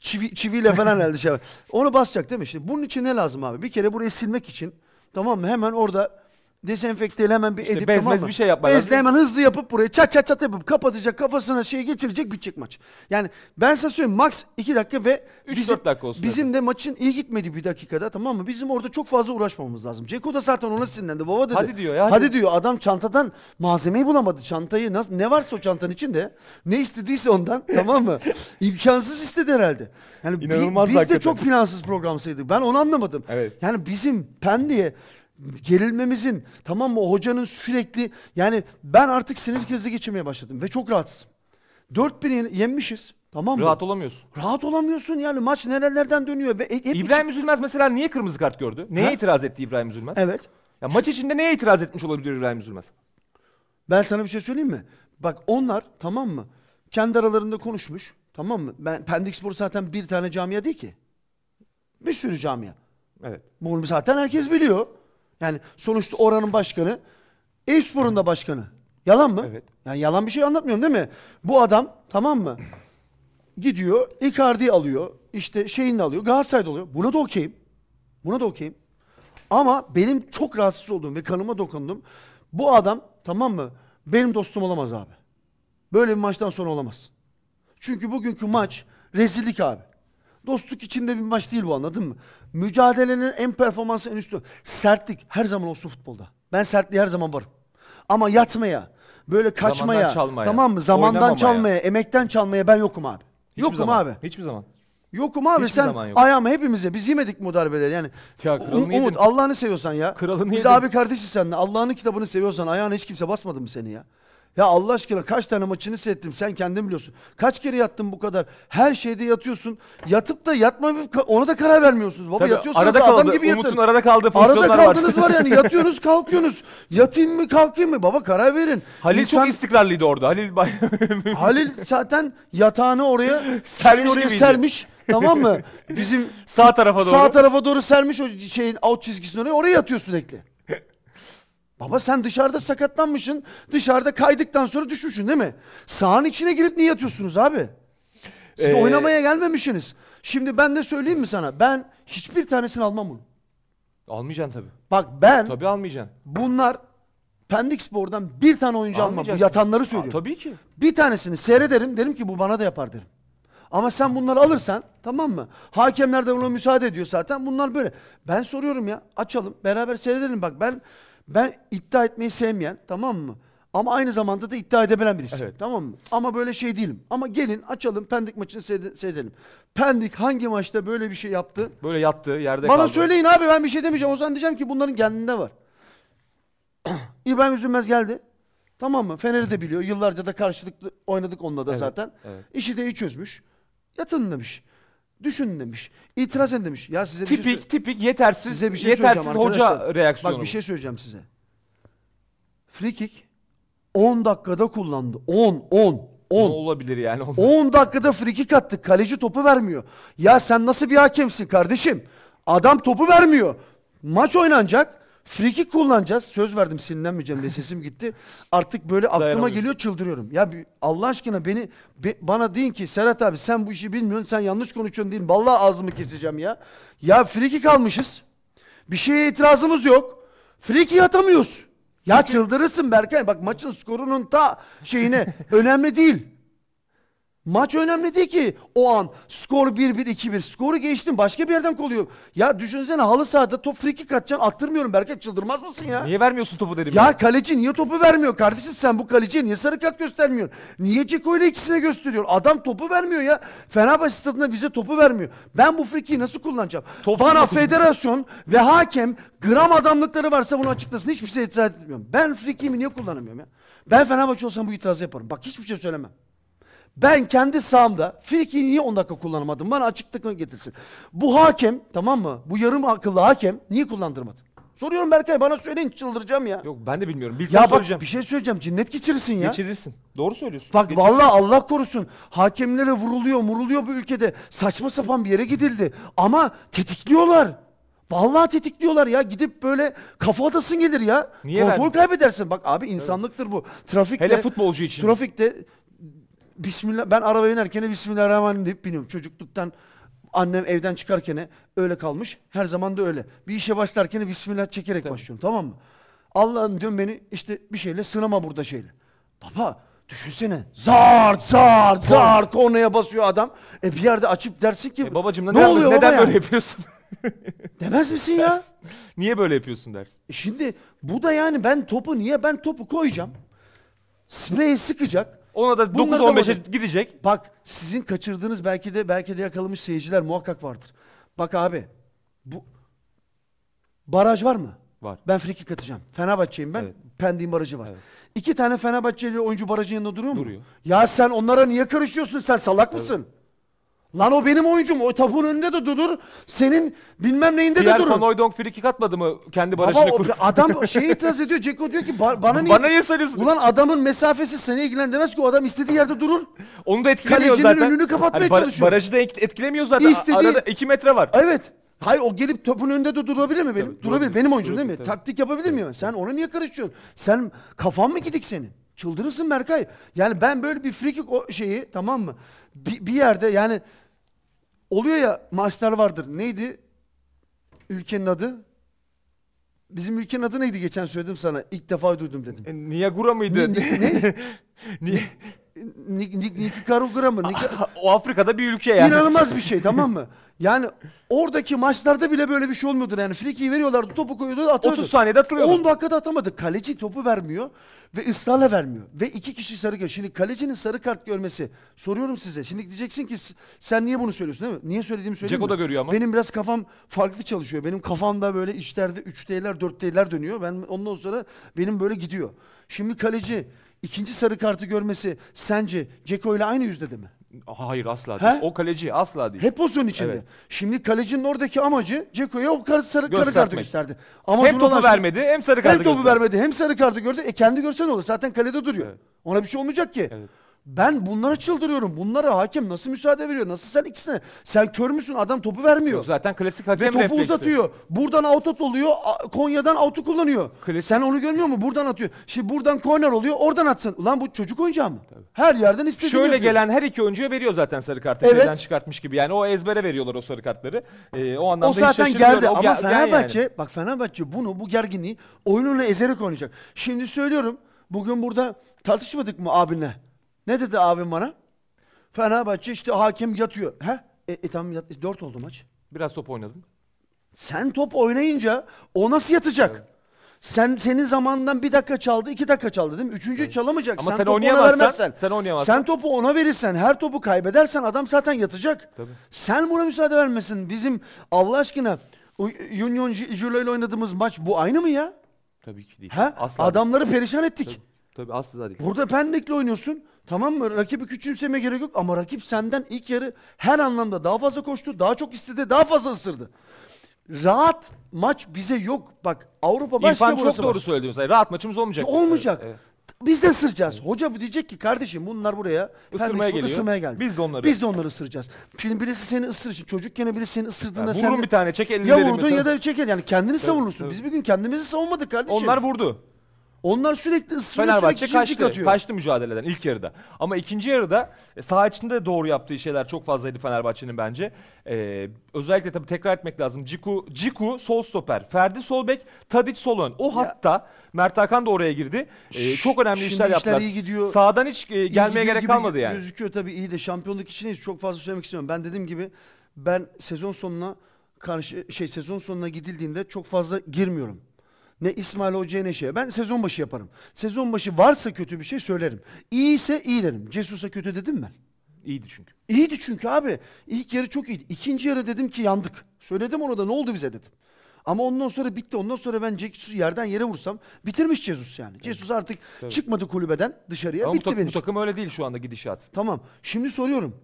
çivi, çiviyle falan elde şey Onu basacak değil mi? Şimdi bunun için ne lazım abi? Bir kere burayı silmek için tamam mı? Hemen orada dezenfekteyle hemen bir İşte edip bez, tamam bez mı? bir şey yapman Bezle hemen hızlı yapıp buraya çat çat çat yapıp kapatacak kafasına şey geçirecek bitecek maç. Yani ben sana söyleyeyim max 2 dakika ve Üç, bizim, dört dakika olsun bizim de maçın iyi gitmedi bir dakikada tamam mı? Bizim orada çok fazla uğraşmamamız lazım. Ceko da zaten ona sinirlendi. Baba dedi. Hadi diyor ya, hadi. diyor adam çantadan malzemeyi bulamadı. Çantayı nasıl, ne varsa o çantanın içinde ne istediyse ondan (laughs) tamam mı? İmkansız istedi herhalde. Yani bi- İnanılmaz biz de çok çok program saydık. Ben onu anlamadım. Evet. Yani bizim Pendik'e gerilmemizin tamam mı o hocanın sürekli yani ben artık sinir krizi geçirmeye başladım ve çok rahatsızım. 4-1 yenmişiz. Tamam mı? Rahat olamıyorsun. Rahat olamıyorsun yani maç nerelerden dönüyor ve e, hep İbrahim Üzülmez mesela niye kırmızı kart gördü? Neye Ha? itiraz etti İbrahim Üzülmez? Evet. Ya maç içinde neye itiraz etmiş olabilir İbrahim Üzülmez? Ben sana bir şey söyleyeyim mi? Bak onlar tamam mı? Kendi aralarında konuşmuş. Tamam mı? Ben Pendikspor zaten bir tane camia değil ki. Bir sürü camia. Evet. Bunu zaten herkes biliyor. Yani sonuçta oranın başkanı, Eyüpspor'un da başkanı. Yalan mı? Evet. Yani yalan bir şey anlatmıyorum değil mi? Bu adam tamam mı? Gidiyor, Icardi alıyor, işte şeyini alıyor, Galatasaray'da oluyor. Buna da okeyim. Buna da okeyim. Ama benim çok rahatsız olduğum ve kanıma dokundum. Bu adam tamam mı? Benim dostum olamaz abi. Böyle bir maçtan sonra olamaz. Çünkü bugünkü maç rezillik abi. Dostluk içinde bir maç değil bu anladın mı? Mücadelenin en performansı en üstü. Sertlik her zaman olsun futbolda. Ben sertliği her zaman varım. Ama yatmaya, böyle kaçmaya, çalmaya, tamam mı? Zamandan oynamamaya. çalmaya, emekten çalmaya ben yokum abi. Hiçbir yokum zaman, abi. Hiçbir zaman. Yokum abi Hiçbir sen zaman yok. ayağıma hepimize biz yemedik mi bu darbeleri yani. Ya, Um- Umut Allah'ını seviyorsan ya. Kralını Biz yedim. abi kardeşiz seninle. Allah'ın kitabını seviyorsan ayağına hiç kimse basmadı mı seni ya? Ya Allah aşkına kaç tane maçını seyrettim sen kendin biliyorsun. Kaç kere yattın bu kadar? Her şeyde yatıyorsun. Yatıp da yatma ona da karar vermiyorsunuz. Baba yatıyorsun. arada kaldı. adam gibi yatın. Umut'un arada kaldığı pozisyonlar arada var. Arada kaldınız var yani (laughs) yatıyorsunuz kalkıyorsunuz. Yatayım mı kalkayım mı? Baba karar verin. Halil İnsan... çok istikrarlıydı orada. Halil (laughs) Halil zaten yatağını oraya (laughs) sermiş oraya şey gibiydi. sermiş. tamam mı? Bizim sağ tarafa doğru. Sağ tarafa doğru sermiş o şeyin out çizgisini oraya. Oraya yatıyor sürekli. Baba sen dışarıda sakatlanmışsın. Dışarıda kaydıktan sonra düşmüşsün değil mi? Sahanın içine girip niye yatıyorsunuz abi? Siz ee... oynamaya gelmemişsiniz. Şimdi ben de söyleyeyim mi sana? Ben hiçbir tanesini almam bunu. Almayacaksın tabii. Bak ben... Tabii almayacaksın. Bunlar Pendik Spor'dan bir tane oyuncu almam. Yatanları söylüyor. Aa, tabii ki. Bir tanesini seyrederim. Derim ki bu bana da yapar derim. Ama sen bunları alırsan tamam mı? Hakemler de buna müsaade ediyor zaten. Bunlar böyle. Ben soruyorum ya açalım beraber seyredelim bak ben ben iddia etmeyi sevmeyen tamam mı? Ama aynı zamanda da iddia edebilen birisi. Evet. Tamam mı? Ama böyle şey değilim. Ama gelin açalım Pendik maçını seyre- seyredelim. Pendik hangi maçta böyle bir şey yaptı? Böyle yattı, yerde Bana kaldı. söyleyin abi ben bir şey demeyeceğim. O zaman diyeceğim ki bunların kendinde var. (clears throat) İbrahim Üzülmez geldi. Tamam mı? Fener'i de biliyor. Yıllarca da karşılıklı oynadık onunla da Evet, zaten. evet. İşi de iyi çözmüş. Yatın demiş. Düşün demiş. İtiraz edin demiş. Ya size tipik bir şey tipik yetersiz size bir şey yetersiz hoca reaksiyonu. Bak bir şey söyleyeceğim size. Free kick 10 dakikada kullandı. 10 10 10. Ne olabilir yani? 10 (laughs) dakikada free kick attık. Kaleci topu vermiyor. Ya sen nasıl bir hakemsin kardeşim? Adam topu vermiyor. Maç oynanacak. Friki kullanacağız. Söz verdim sinirlenmeyeceğim diye sesim gitti. Artık böyle aklıma geliyor çıldırıyorum. Ya bir, Allah aşkına beni be, bana deyin ki Serhat abi sen bu işi bilmiyorsun. Sen yanlış konuşuyorsun deyin. Vallahi ağzımı keseceğim ya. Ya friki kalmışız. Bir şeye itirazımız yok. Friki atamıyoruz. Ya çıldırırsın Berkay. Bak maçın skorunun ta şeyine (laughs) önemli değil. Maç önemli değil ki o an. Skor 1-1-2-1. Skoru geçtim başka bir yerden koluyor. Ya düşünsene halı sahada top free kick atacaksın attırmıyorum Berkat çıldırmaz mısın ya? Niye vermiyorsun topu derim ya. Ya kaleci niye topu vermiyor kardeşim sen bu kaleciye niye sarı kart göstermiyorsun Niye Ceko ile ikisine gösteriyor? Adam topu vermiyor ya. Fenerbahçe stadında bize topu vermiyor. Ben bu frikiyi nasıl kullanacağım? Topsuz Bana topu. federasyon ve hakem gram adamlıkları varsa bunu açıklasın. Hiçbir şey itiraz etmiyorum. Ben free niye kullanamıyorum ya? Ben Fenerbahçe olsam bu itirazı yaparım. Bak hiçbir şey söylemem. Ben kendi sahamda Frik'i niye 10 dakika kullanamadım? Bana açıklık getirsin. Bu hakem tamam mı? Bu yarım akıllı hakem niye kullandırmadı? Soruyorum Berkay bana söyleyin çıldıracağım ya. Yok ben de bilmiyorum. Bir ya bak söyleyeceğim. bir şey söyleyeceğim. Cinnet geçirirsin ya. Geçirirsin. Doğru söylüyorsun. Bak vallahi Allah korusun. Hakemlere vuruluyor, muruluyor bu ülkede. Saçma sapan bir yere gidildi. Ama tetikliyorlar. Vallahi tetikliyorlar ya. Gidip böyle kafa atasın gelir ya. Niye Kontrol kaybedersin. Bak abi insanlıktır bu. Trafikte Hele futbolcu için. Trafikte Bismillah ben araba binerken Bismillahirrahmanirrahim deyip biniyorum. Çocukluktan annem evden çıkarken öyle kalmış. Her zaman da öyle. Bir işe başlarken Bismillah çekerek Tabii. başlıyorum tamam mı? Allah'ım diyorum beni işte bir şeyle sınama burada şeyle. Baba Düşünsene. Zar zar zar kornaya basıyor adam. E bir yerde açıp dersin ki e babacım ne, ne oluyor neden baba ya? böyle yapıyorsun? (laughs) Demez misin ya? niye böyle yapıyorsun dersin. E şimdi bu da yani ben topu niye ben topu koyacağım. Spreyi sıkacak. Ona da 9-15'e gidecek. Bak sizin kaçırdığınız belki de belki de yakalamış seyirciler muhakkak vardır. Bak abi bu baraj var mı? Var. Ben free kick atacağım. Fenerbahçe'yim ben. Evet. Pendik'in barajı var. Evet. İki tane Fenerbahçeli oyuncu barajın yanında duruyor mu? Duruyor. Ya sen onlara niye karışıyorsun? Sen salak mısın? Lan o benim oyuncum. O tavuğun önünde de durur. Senin bilmem neyinde Pierre de durur. Pierre Van Hooydonk free kick mı kendi barajını kur? adam (laughs) şeye itiraz ediyor. Ceko diyor ki bana niye? Bana niye söylüyorsun? Ulan adamın mesafesi seni ilgilendirmez ki. O adam istediği yerde durur. Onu da etkilemiyor Kalecinin zaten. Kalecinin önünü hani kapatmaya hani bar çalışıyor. Barajı da etkilemiyor zaten. İstediği... Arada 2 metre var. Evet. Hayır o gelip topun önünde de durabilir mi benim? Tabii, durabilir. Benim oyuncum değil mi? Tabii. Taktik yapabilir miyim? Sen ona niye karışıyorsun? Sen kafan mı gidik senin? Çıldırırsın Berkay. Yani ben böyle bir frikik o şeyi tamam mı? Bir, bir yerde yani oluyor ya maçlar vardır. Neydi? Ülkenin adı? Bizim ülkenin adı neydi geçen söyledim sana. İlk defa duydum dedim. E, Niyagura mıydı? Ne? ne? (laughs) Niye? Nik, Nik, Niki Karugram'ı. (laughs) Nik... o Afrika'da bir ülke yani. İnanılmaz bir şey tamam mı? Yani oradaki maçlarda bile böyle bir şey olmuyordu. Yani frikiyi veriyorlardı topu koyuyordu atıyordu. 30 saniyede atılıyordu. 10 dakikada atamadı. Kaleci topu vermiyor ve ısrarla vermiyor. Ve iki kişi sarı kart. Şimdi kalecinin sarı kart görmesi. Soruyorum size. Şimdi diyeceksin ki sen niye bunu söylüyorsun değil mi? Niye söylediğimi söyleyeyim Ceko da görüyor ama. Benim biraz kafam farklı çalışıyor. Benim kafamda böyle işlerde 3'teyler 4'teyler dönüyor. Ben ondan sonra benim böyle gidiyor. Şimdi kaleci İkinci sarı kartı görmesi sence Ceko ile aynı yüzde mi? Hayır asla değil. He? O kaleci asla değil. Hep pozisyon içinde. Evet. Şimdi kalecinin oradaki amacı Ceko'ya o kar, sarı karı kartı gösterdi. Ama hem topu şey- vermedi hem sarı kartı Hem topu gösterdi. vermedi hem sarı kartı gördü. E kendi görse ne olur. Zaten kalede duruyor. Evet. Ona bir şey olmayacak ki. Evet. Ben bunlara çıldırıyorum. Bunlara hakem nasıl müsaade veriyor? Nasıl sen ikisine? Sen kör müsün? Adam topu vermiyor. Yok, zaten klasik hakem Ve topu refleksi. uzatıyor. Buradan autot oluyor. Konya'dan auto kullanıyor. Klasik. Sen onu görmüyor musun? Buradan atıyor. Şimdi buradan korner oluyor. Oradan atsın. Ulan bu çocuk oyuncağı mı? Tabii. Her yerden istediğini Şöyle yapıyor. gelen her iki oyuncuya veriyor zaten sarı kartı. Evet. Şeyden çıkartmış gibi. Yani o ezbere veriyorlar o sarı kartları. Ee, o anlamda o zaten geldi o ama gel, Fenerbahçe yani. bak Fenerbahçe bunu bu gerginliği oyununu ezerek oynayacak. Şimdi söylüyorum. Bugün burada tartışmadık mı abinle? Ne dedi abim bana? Fenerbahçe işte hakem yatıyor. He? E, e tamam yat, e, dört oldu maç. Biraz top oynadım. Sen top oynayınca o nasıl yatacak? Evet. Sen senin zamandan bir dakika çaldı, iki dakika çaldı değil mi? Üçüncü evet. çalamayacak. Ama sen, sen topu ona vermezsen. Sen oynayamazsan. Sen topu ona verirsen, her topu kaybedersen adam zaten yatacak. Tabii. Sen buna müsaade vermesin. Bizim Allah aşkına Union Jilo ile oynadığımız maç bu aynı mı ya? Tabii ki değil. Ha? Asla Adamları değil. perişan ettik. Tabii, tabii asla değil. Burada Pendik'le oynuyorsun. Tamam mı? Rakibi küçümseme gerek yok ama rakip senden ilk yarı her anlamda daha fazla koştu, daha çok istedi, daha fazla ısırdı. Rahat maç bize yok. Bak Avrupa maçta İrfan çok doğru maç. söyledi mesela. Rahat maçımız olmayacak. Olmayacak. Evet, Biz de ısıracağız. Hoca diyecek ki kardeşim bunlar buraya Isırmaya Pendik ısırmaya geldi. Biz de onları. Biz de onları ısıracağız. Şimdi birisi seni ısırır. Şimdi çocukken birisi seni ısırdığında Yani sen vurun de- bir tane çek elini ya vurdun ya da çeker. Yani kendini savunursun. Biz bir gün kendimizi savunmadık kardeşim. Onlar vurdu. Onlar sürekli ısırıyor Fenerbahçe sürekli kaçtı, atıyor. kaçtı mücadeleden ilk yarıda. Ama ikinci yarıda e, saha içinde doğru yaptığı şeyler çok fazlaydı Fenerbahçe'nin bence. E, özellikle tabii tekrar etmek lazım. Ciku, Ciku sol stoper, Ferdi sol bek, Tadic sol ön. O ya. hatta Mert Hakan da oraya girdi. E, çok önemli Şimdi işler, işler yaptılar. Iyi gidiyor. Sağdan hiç e, gelmeye gerek kalmadı yani. Gözüküyor tabii iyi de şampiyonluk içindeyiz. Çok fazla söylemek istemiyorum. Ben dediğim gibi ben sezon sonuna karşı şey sezon sonuna gidildiğinde çok fazla girmiyorum ne İsmail Hoca'ya ne şey Ben sezon başı yaparım. Sezon başı varsa kötü bir şey söylerim. İyiyse iyi derim. Cesus'a kötü dedim ben. İyiydi çünkü. İyiydi çünkü abi. İlk yarı çok iyiydi. İkinci yarı dedim ki yandık. Söyledim ona da ne oldu bize dedim. Ama ondan sonra bitti. Ondan sonra ben Cesus'u yerden yere vursam bitirmiş Cesus yani. Evet. artık Tabii. çıkmadı kulübeden dışarıya. Ama bitti bu, tak- benim. bu takım öyle değil şu anda gidişat. Tamam. Şimdi soruyorum.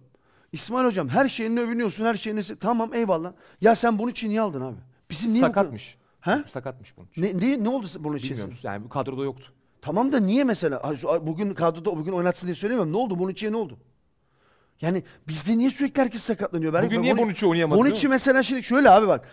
İsmail hocam her şeyini övünüyorsun, her şeyini Tamam eyvallah. Ya sen bunu için niye aldın abi? Bizim niye Sakatmış. Ha? Sakatmış bunun için. Ne, ne, ne oldu bunun için? Bilmiyoruz. Yani kadroda yoktu. Tamam da niye mesela bugün kadroda bugün oynatsın diye söylemiyorum. Ne oldu? Bunun için ne oldu? Yani bizde niye sürekli herkes sakatlanıyor? Ben Bugün niye niye Bonucci oynayamadı? için mesela şimdi şöyle abi bak.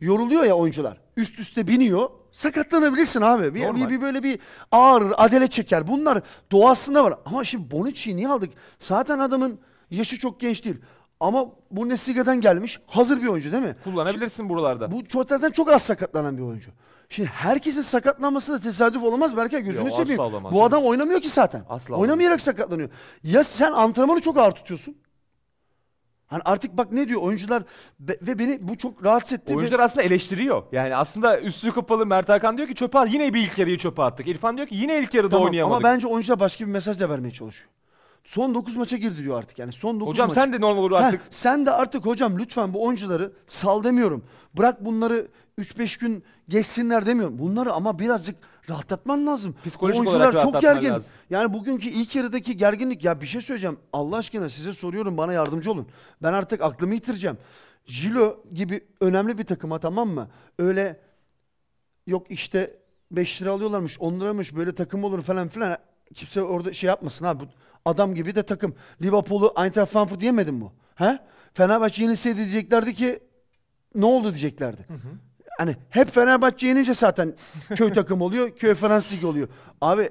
Yoruluyor ya oyuncular. Üst üste biniyor. Sakatlanabilirsin abi. Bir, bir, bir böyle bir ağır adele çeker. Bunlar doğasında var. Ama şimdi Bonucci'yi niye aldık? Zaten adamın yaşı çok genç değil. Ama bu Nesliga'dan gelmiş. Hazır bir oyuncu değil mi? Kullanabilirsin Şimdi, buralarda. Bu çok, zaten çok az sakatlanan bir oyuncu. Şimdi herkesin sakatlanması da tesadüf olamaz belki gözünü seveyim. bu adam oynamıyor ki zaten. Asla Oynamayarak olamaz. sakatlanıyor. Ya sen antrenmanı çok ağır tutuyorsun. Hani artık bak ne diyor oyuncular be, ve beni bu çok rahatsız etti. Oyuncular ve... aslında eleştiriyor. Yani aslında üstü kapalı Mert Hakan diyor ki çöpe at. Yine bir ilk yarıyı çöpe attık. İrfan diyor ki yine ilk yarıda tamam, oynayamadık. Ama bence oyuncular başka bir mesaj da vermeye çalışıyor. Son 9 maça girdi diyor artık yani. Son 9 Hocam maç. sen de normal olur artık. Heh, sen de artık hocam lütfen bu oyuncuları sal demiyorum. Bırak bunları 3-5 gün geçsinler demiyorum. Bunları ama birazcık rahatlatman lazım. Psikolojik bu oyuncular çok gergin. Lazım. Yani bugünkü ilk yarıdaki gerginlik ya bir şey söyleyeceğim. Allah aşkına size soruyorum bana yardımcı olun. Ben artık aklımı yitireceğim. Jilo gibi önemli bir takıma tamam mı? Öyle yok işte 5 lira alıyorlarmış, 10 liramış böyle takım olur falan filan. Kimse orada şey yapmasın abi. Bu Adam gibi de takım. Liverpool'u Eintracht Frankfurt yemedin mi? He? Fenerbahçe yenilseydi diyeceklerdi ki ne oldu diyeceklerdi. Hı hı. Hani hep Fenerbahçe yenince zaten köy takım oluyor, köy Fransız oluyor. Abi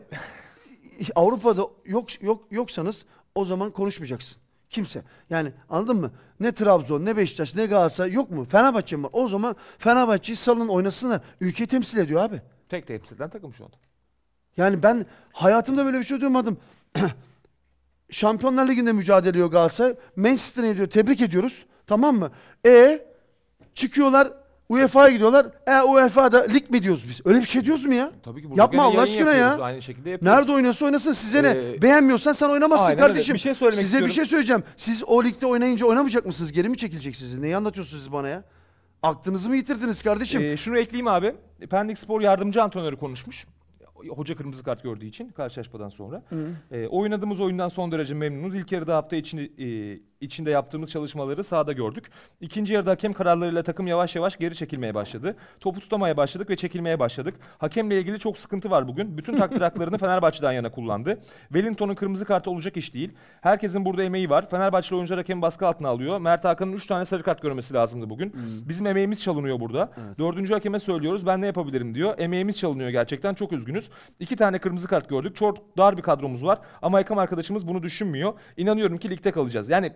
Avrupa'da yok yok yoksanız o zaman konuşmayacaksın. Kimse. Yani anladın mı? Ne Trabzon, ne Beşiktaş, ne Galatasaray yok mu? Fenerbahçe mi var? O zaman Fenerbahçe'yi salın oynasınlar. ülke temsil ediyor abi. Tek temsil eden takım şu anda. Yani ben hayatımda böyle bir şey duymadım. (clears throat) Şampiyonlar Ligi'nde mücadele ediyor Galatasaray. Manchester ediyor. Tebrik ediyoruz. Tamam mı? E çıkıyorlar UEFA'ya gidiyorlar. E UEFA'da lig mi diyoruz biz? Öyle bir şey diyoruz mu ya? Tabii ki burada Yapma Allah aşkına ya. Aynı şekilde yapıyoruz. Nerede oynuyorsa oynasın size ne? Ee, Beğenmiyorsan sen oynamazsın aynen kardeşim. Öyle. Bir şey söylemek size istiyorum. bir şey söyleyeceğim. Siz o ligde oynayınca oynamayacak mısınız? Geri mi çekilecek sizi? Neyi anlatıyorsunuz siz bana ya? Aklınızı mı yitirdiniz kardeşim? Ee, şunu ekleyeyim abi. Pendik Spor yardımcı antrenörü konuşmuş hoca kırmızı kart gördüğü için karşılaşmadan sonra. Hı. E, oynadığımız oyundan son derece memnunuz. İlk yarıda hafta içinde içinde yaptığımız çalışmaları sahada gördük. İkinci yarıda hakem kararlarıyla takım yavaş yavaş geri çekilmeye başladı. Topu tutamaya başladık ve çekilmeye başladık. Hakemle ilgili çok sıkıntı var bugün. Bütün takdir haklarını (laughs) Fenerbahçe'den yana kullandı. Wellington'un kırmızı kartı olacak iş değil. Herkesin burada emeği var. Fenerbahçe oyuncular hakemi baskı altına alıyor. Mert Hakan'ın 3 tane sarı kart görmesi lazımdı bugün. Hmm. Bizim emeğimiz çalınıyor burada. Evet. Dördüncü hakeme söylüyoruz ben ne yapabilirim diyor. Emeğimiz çalınıyor gerçekten çok üzgünüz. İki tane kırmızı kart gördük. Çok dar bir kadromuz var ama yakam arkadaşımız bunu düşünmüyor. İnanıyorum ki ligde kalacağız. Yani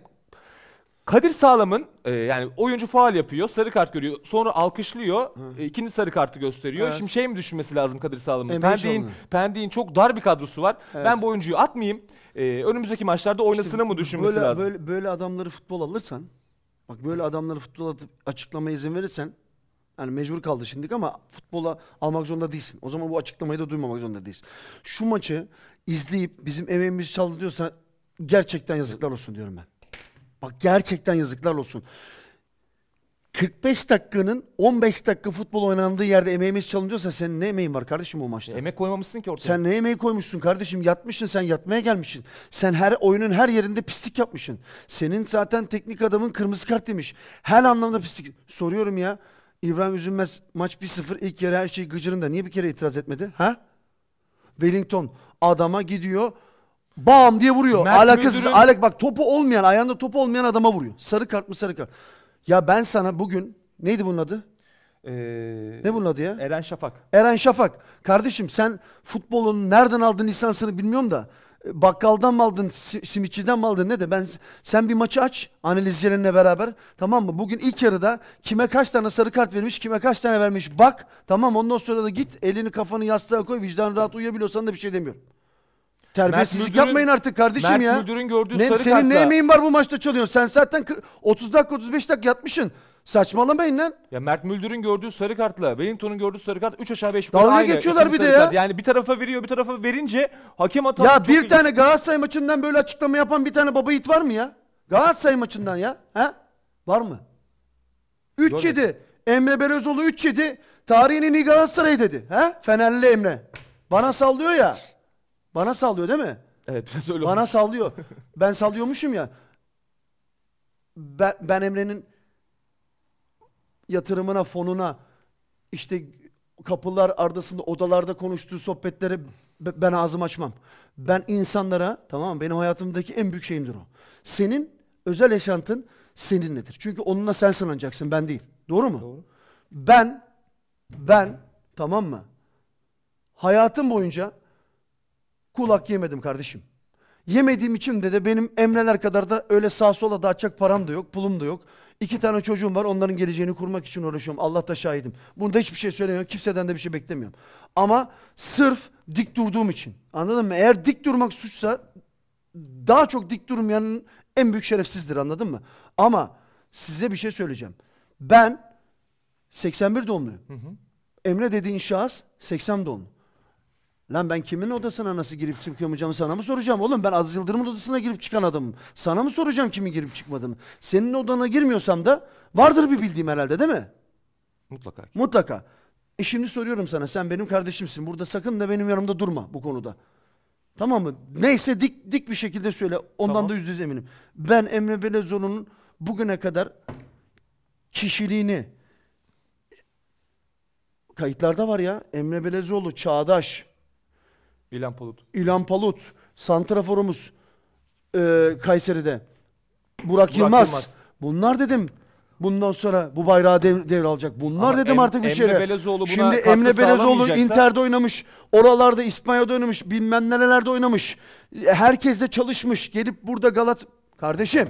Kadir Sağlam'ın e, yani oyuncu faal yapıyor, sarı kart görüyor, sonra alkışlıyor, e, ikinci sarı kartı gösteriyor. Evet. Şimdi şey mi düşünmesi lazım Kadir Sağlam'ın? Emre Pendik'in Pendik'in çok dar bir kadrosu var. Evet. Ben bu oyuncuyu atmayayım. E, önümüzdeki maçlarda oynasını mı düşünmesi böyle, lazım? Böyle, böyle adamları futbol alırsan, bak böyle adamları futbol atıp açıklama izin verirsen, yani mecbur kaldı şimdilik ama futbola almak zorunda değilsin. O zaman bu açıklamayı da duymamak zorunda değilsin. Şu maçı izleyip bizim emeğimizi çaldı diyorsa gerçekten yazıklar olsun diyorum ben. Bak gerçekten yazıklar olsun. 45 dakikanın 15 dakika futbol oynandığı yerde emeğimiz çalınıyorsa sen ne emeğin var kardeşim o maçta? Emek koymamışsın ki ortaya. Sen ne emeği koymuşsun kardeşim? Yatmışsın sen yatmaya gelmişsin. Sen her oyunun her yerinde pislik yapmışsın. Senin zaten teknik adamın kırmızı kart demiş. Her anlamda pislik. Soruyorum ya. İbrahim Üzülmez maç 1-0 ilk yarı her şey gıcırında. Niye bir kere itiraz etmedi? Ha? Wellington adama gidiyor. Bam diye vuruyor. Mert Alakasız. Müdürün... Alak bak topu olmayan, ayağında topu olmayan adama vuruyor. Sarı kart mı sarı kart. Ya ben sana bugün neydi bunun adı? Ee, ne bunun adı ya? Eren Şafak. Eren Şafak. Kardeşim sen futbolun nereden aldın lisansını bilmiyorum da e, bakkaldan mı aldın, simitçiden mi aldın ne de ben sen bir maçı aç analizcilerinle beraber tamam mı? Bugün ilk yarıda kime kaç tane sarı kart vermiş, kime kaç tane vermiş bak tamam ondan sonra da git elini kafanı yastığa koy vicdan rahat uyuyabiliyorsan da bir şey demiyorum. Terbiyesizlik Müdürün yapmayın artık kardeşim Mert ya. Müldür'ün gördüğü ne, sarı senin kartla. ne emeğin var bu maçta çalıyorsun? Sen zaten 30 dakika 35 dakika yatmışsın. Saçmalamayın lan. Ya Mert Müldür'ün gördüğü sarı kartla Wellington'un gördüğü sarı kart 3 aşağı 5 yukarı Dalga aynı. geçiyorlar bir de ya. kart. Yani bir tarafa veriyor bir tarafa verince hakem hatası ya çok bir ilginç. tane Galatasaray maçından böyle açıklama yapan bir tane baba it var mı ya? Galatasaray maçından ya. ha? Var mı? 3-7. Emre Belözoğlu 3-7. Tarihin en iyi Galatasaray dedi. ha? Fenerli Emre. Bana sallıyor ya. Bana sallıyor değil mi? Evet biraz öyle Bana olmuş. sallıyor. (laughs) ben sallıyormuşum ya. Ben, ben Emre'nin yatırımına, fonuna işte kapılar ardasında odalarda konuştuğu sohbetlere ben ağzım açmam. Ben insanlara tamam mı? Benim hayatımdaki en büyük şeyimdir o. Senin özel yaşantın nedir? Çünkü onunla sen sınanacaksın ben değil. Doğru mu? Doğru. Ben ben tamam mı? Hayatım boyunca kulak yemedim kardeşim. Yemediğim için de, de benim emreler kadar da öyle sağ sola dağıtacak param da yok, pulum da yok. İki tane çocuğum var onların geleceğini kurmak için uğraşıyorum. Allah da şahidim. Bunda hiçbir şey söylemiyorum. Kimseden de bir şey beklemiyorum. Ama sırf dik durduğum için. Anladın mı? Eğer dik durmak suçsa daha çok dik durmayanın en büyük şerefsizdir anladın mı? Ama size bir şey söyleyeceğim. Ben 81 doğumluyum. Hı hı. Emre dediğin şahıs 80 doğumlu. Lan ben kimin odasına nasıl girip çıkacağımı sana mı soracağım? Oğlum ben Aziz Yıldırım'ın odasına girip çıkan adamım. Sana mı soracağım kimin girip çıkmadığını? Senin odana girmiyorsam da vardır bir bildiğim herhalde değil mi? Mutlaka. Mutlaka. E şimdi soruyorum sana sen benim kardeşimsin. Burada sakın da benim yanımda durma bu konuda. Tamam mı? Neyse dik dik bir şekilde söyle. Ondan tamam. da yüzde yüz eminim. Ben Emre Belezoğlu'nun bugüne kadar kişiliğini kayıtlarda var ya. Emre Belezoğlu, Çağdaş, İlan Palut. İlan Palut. Santraforumuz e, Kayseri'de. Burak, Burak Yılmaz. Yılmaz. Bunlar dedim bundan sonra bu bayrağı dev, devralacak. Bunlar Ama dedim em, artık bir Emre şeyle. Belezoğlu buna Şimdi Emre Belezoğlu Inter'de oynamış. Oralarda İspanya'da oynamış. Bilmem nerelerde oynamış. Herkesle çalışmış. Gelip burada Galat... Kardeşim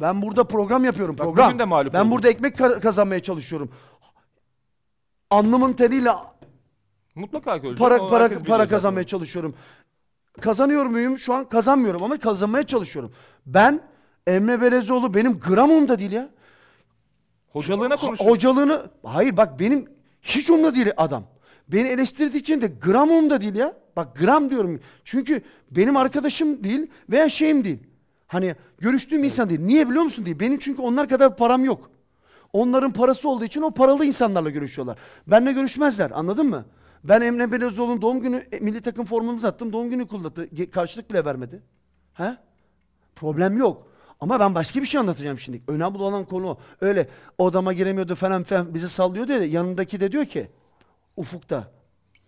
ben burada program yapıyorum. Bak, program. Bugün de mağlup Ben oldum. burada ekmek kazanmaya çalışıyorum. Anlamın teriyle Mutlaka öleceğim. Para, para, para kazanmaya zaten. çalışıyorum. Kazanıyor muyum? Şu an kazanmıyorum ama kazanmaya çalışıyorum. Ben Emre Belezoğlu benim gramımda değil ya. Hocalığına Ha- konuşuyor. Hocalığını... Hayır bak benim hiç umda değil adam. Beni eleştirdiği için de gram değil ya. Bak gram diyorum. Çünkü benim arkadaşım değil veya şeyim değil. Hani görüştüğüm insan değil. Niye biliyor musun diye. Benim çünkü onlar kadar param yok. Onların parası olduğu için o paralı insanlarla görüşüyorlar. Benle görüşmezler anladın mı? Ben Emre Belezoğlu'nun doğum günü e, milli takım formumuzu attım. Doğum günü kullandı. Karşılık bile vermedi. He? Problem yok. Ama ben başka bir şey anlatacağım şimdi. Önemli olan konu Öyle odama giremiyordu falan falan bizi sallıyor diye yanındaki de diyor ki ufukta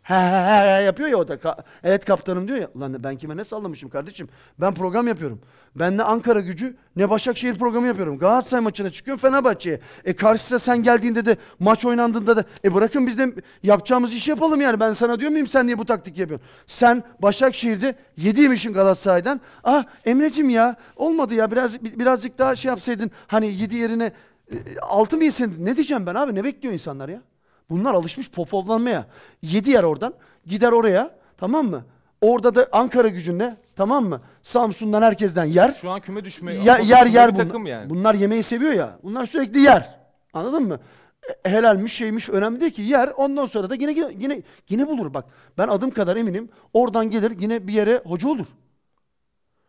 He he he yapıyor ya o da. Ka- evet kaptanım diyor ya. Ulan ben kime ne sallamışım kardeşim? Ben program yapıyorum. Ben ne Ankara gücü ne Başakşehir programı yapıyorum. Galatasaray maçına çıkıyorum Fenerbahçe'ye. E karşısına sen geldiğinde de maç oynandığında da e bırakın biz de yapacağımız işi yapalım yani. Ben sana diyor muyum sen niye bu taktik yapıyorsun? Sen Başakşehir'de yediymişin Galatasaray'dan. Ah Emre'cim ya olmadı ya biraz birazcık daha şey yapsaydın. Hani yedi yerine e, altı mı yesin? Ne diyeceğim ben abi? Ne bekliyor insanlar ya? Bunlar alışmış popoflanmaya. Yedi yer oradan. Gider oraya. Tamam mı? Orada da Ankara gücünde tamam mı? Samsun'dan herkesten yer. Şu an küme düşme. Ya, yer yer bun takım yani. Bunlar yemeği seviyor ya. Bunlar sürekli yer. Anladın mı? E, helalmiş şeymiş önemli değil ki yer ondan sonra da yine yine yine bulur bak. Ben adım kadar eminim. Oradan gelir yine bir yere hoca olur.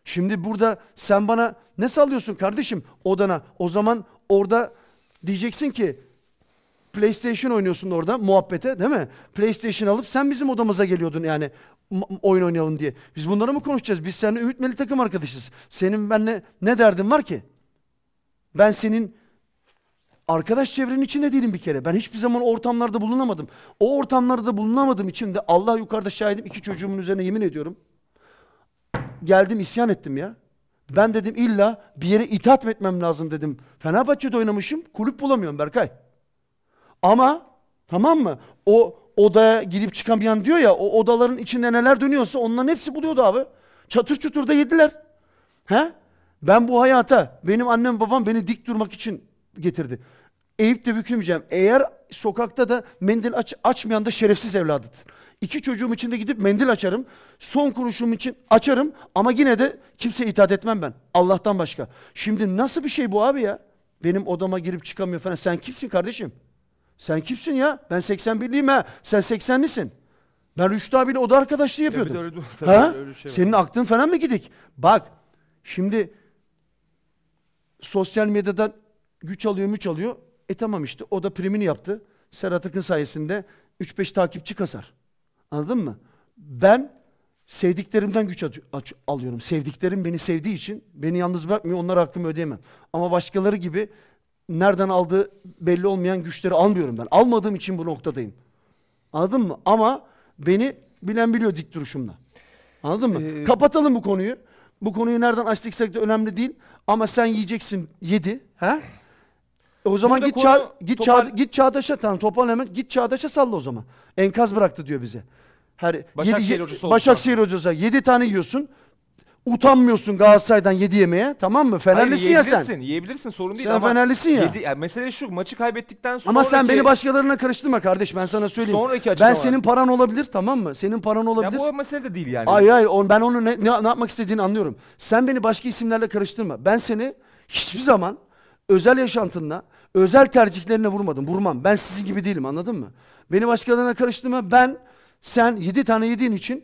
Şimdi burada sen bana ne sallıyorsun kardeşim odana? O zaman orada diyeceksin ki PlayStation oynuyorsun orada muhabbete değil mi? PlayStation alıp sen bizim odamıza geliyordun yani oyun oynayalım diye. Biz bunları mı konuşacağız? Biz seninle Ümit Meli takım arkadaşız. Senin benle ne derdin var ki? Ben senin arkadaş çevrenin içinde değilim bir kere. Ben hiçbir zaman ortamlarda bulunamadım. O ortamlarda bulunamadığım için de Allah yukarıda şahidim iki çocuğumun üzerine yemin ediyorum. Geldim isyan ettim ya. Ben dedim illa bir yere itaat etmem lazım dedim. Fenerbahçe'de oynamışım kulüp bulamıyorum Berkay. Ama tamam mı? O odaya gidip çıkamayan diyor ya o odaların içinde neler dönüyorsa onların hepsi buluyordu abi. Çatır çutur da yediler. He? Ben bu hayata benim annem babam beni dik durmak için getirdi. Eğip de bükülmeyeceğim. Eğer sokakta da mendil aç, açmayan da şerefsiz evladıdır. İki çocuğum için de gidip mendil açarım. Son kuruşum için açarım ama yine de kimseye itaat etmem ben. Allah'tan başka. Şimdi nasıl bir şey bu abi ya? Benim odama girip çıkamıyor falan. Sen kimsin kardeşim? Sen kimsin ya? Ben 81'liyim ha. Sen 80'lisin. Ben Rüştü abiyle oda arkadaşlığı yapıyordum. Tabii, doğru, tabii, ha? Öyle şey Senin aklın falan mı gidik? Bak şimdi sosyal medyadan güç alıyor müç alıyor. E tamam işte o da primini yaptı. Serhat Akın sayesinde 3-5 takipçi kasar. Anladın mı? Ben sevdiklerimden güç alıyorum. Sevdiklerim beni sevdiği için beni yalnız bırakmıyor. Onlar hakkımı ödeyemem. Ama başkaları gibi nereden aldığı belli olmayan güçleri almıyorum ben. Almadığım için bu noktadayım. Anladın mı? Ama beni bilen biliyor dik duruşumla. Anladın mı? Ee, Kapatalım bu konuyu. Bu konuyu nereden açtıysak da önemli değil. Ama sen yiyeceksin yedi. He? O zaman Burada git, çağ, git, topar... çağ, git Çağdaş'a tamam toplan hemen git Çağdaş'a salla o zaman. Enkaz bıraktı diyor bize. Her Başakşehir yedi, hocası Başakşehir hocası. 7 tane yiyorsun. Utanmıyorsun Galatasaray'dan yedi yemeye tamam mı? Fenerlisin Hayır, ya sen. yiyebilirsin, Yiyebilirsin sorun değil Sen ama. Fenerlisin ya. Yedi, yani mesele şu maçı kaybettikten sonra. Ama sen beni başkalarına karıştırma kardeş ben sana söyleyeyim. Sonraki ben senin paran olabilir tamam mı? Senin paran olabilir. Ya bu mesele de değil yani. ay ay on, ben onu ne, ne, ne yapmak istediğini anlıyorum. Sen beni başka isimlerle karıştırma. Ben seni hiçbir zaman özel yaşantınla, özel tercihlerine vurmadım. Vurmam. Ben sizin gibi değilim anladın mı? Beni başkalarına karıştırma. Ben sen 7 tane yediğin için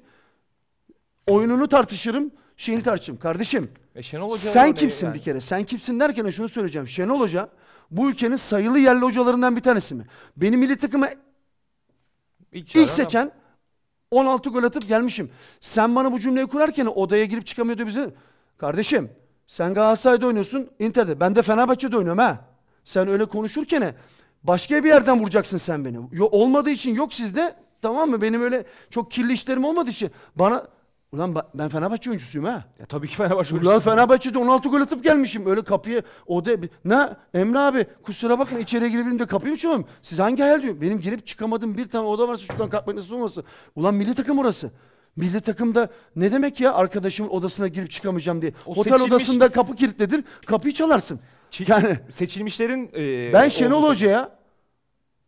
oyununu tartışırım şeyini tartışayım. Kardeşim e Şenol Hoca sen kimsin yani. bir kere? Sen kimsin derken şunu söyleyeceğim. Şenol Hoca bu ülkenin sayılı yerli hocalarından bir tanesi mi? Benim milli takıma ilk, ilk seçen 16 gol atıp gelmişim. Sen bana bu cümleyi kurarken odaya girip çıkamıyordu bizi. Kardeşim sen Galatasaray'da oynuyorsun Inter'de. Ben de Fenerbahçe'de oynuyorum ha. Sen öyle konuşurken başka bir yerden vuracaksın sen beni. Yo, olmadığı için yok sizde tamam mı? Benim öyle çok kirli işlerim olmadığı için bana Ulan ben Fenerbahçe oyuncusuyum ha. Ya tabii ki Fenerbahçe oyuncusu. Ulan Fenerbahçe'de 16 gol atıp gelmişim. Öyle kapıyı odaya... Ne Emre abi kusura bakma içeriye girebilirim de kapıyı mı Siz hangi hayal diyor? Benim girip çıkamadığım bir tane oda varsa şuradan kalkmak nasıl olması? Ulan milli takım orası. Milli takımda ne demek ya arkadaşımın odasına girip çıkamayacağım diye. O Otel seçilmiş... odasında kapı kilitledir. Kapıyı çalarsın. Çil... Yani seçilmişlerin ee, ben Şenol Hoca'ya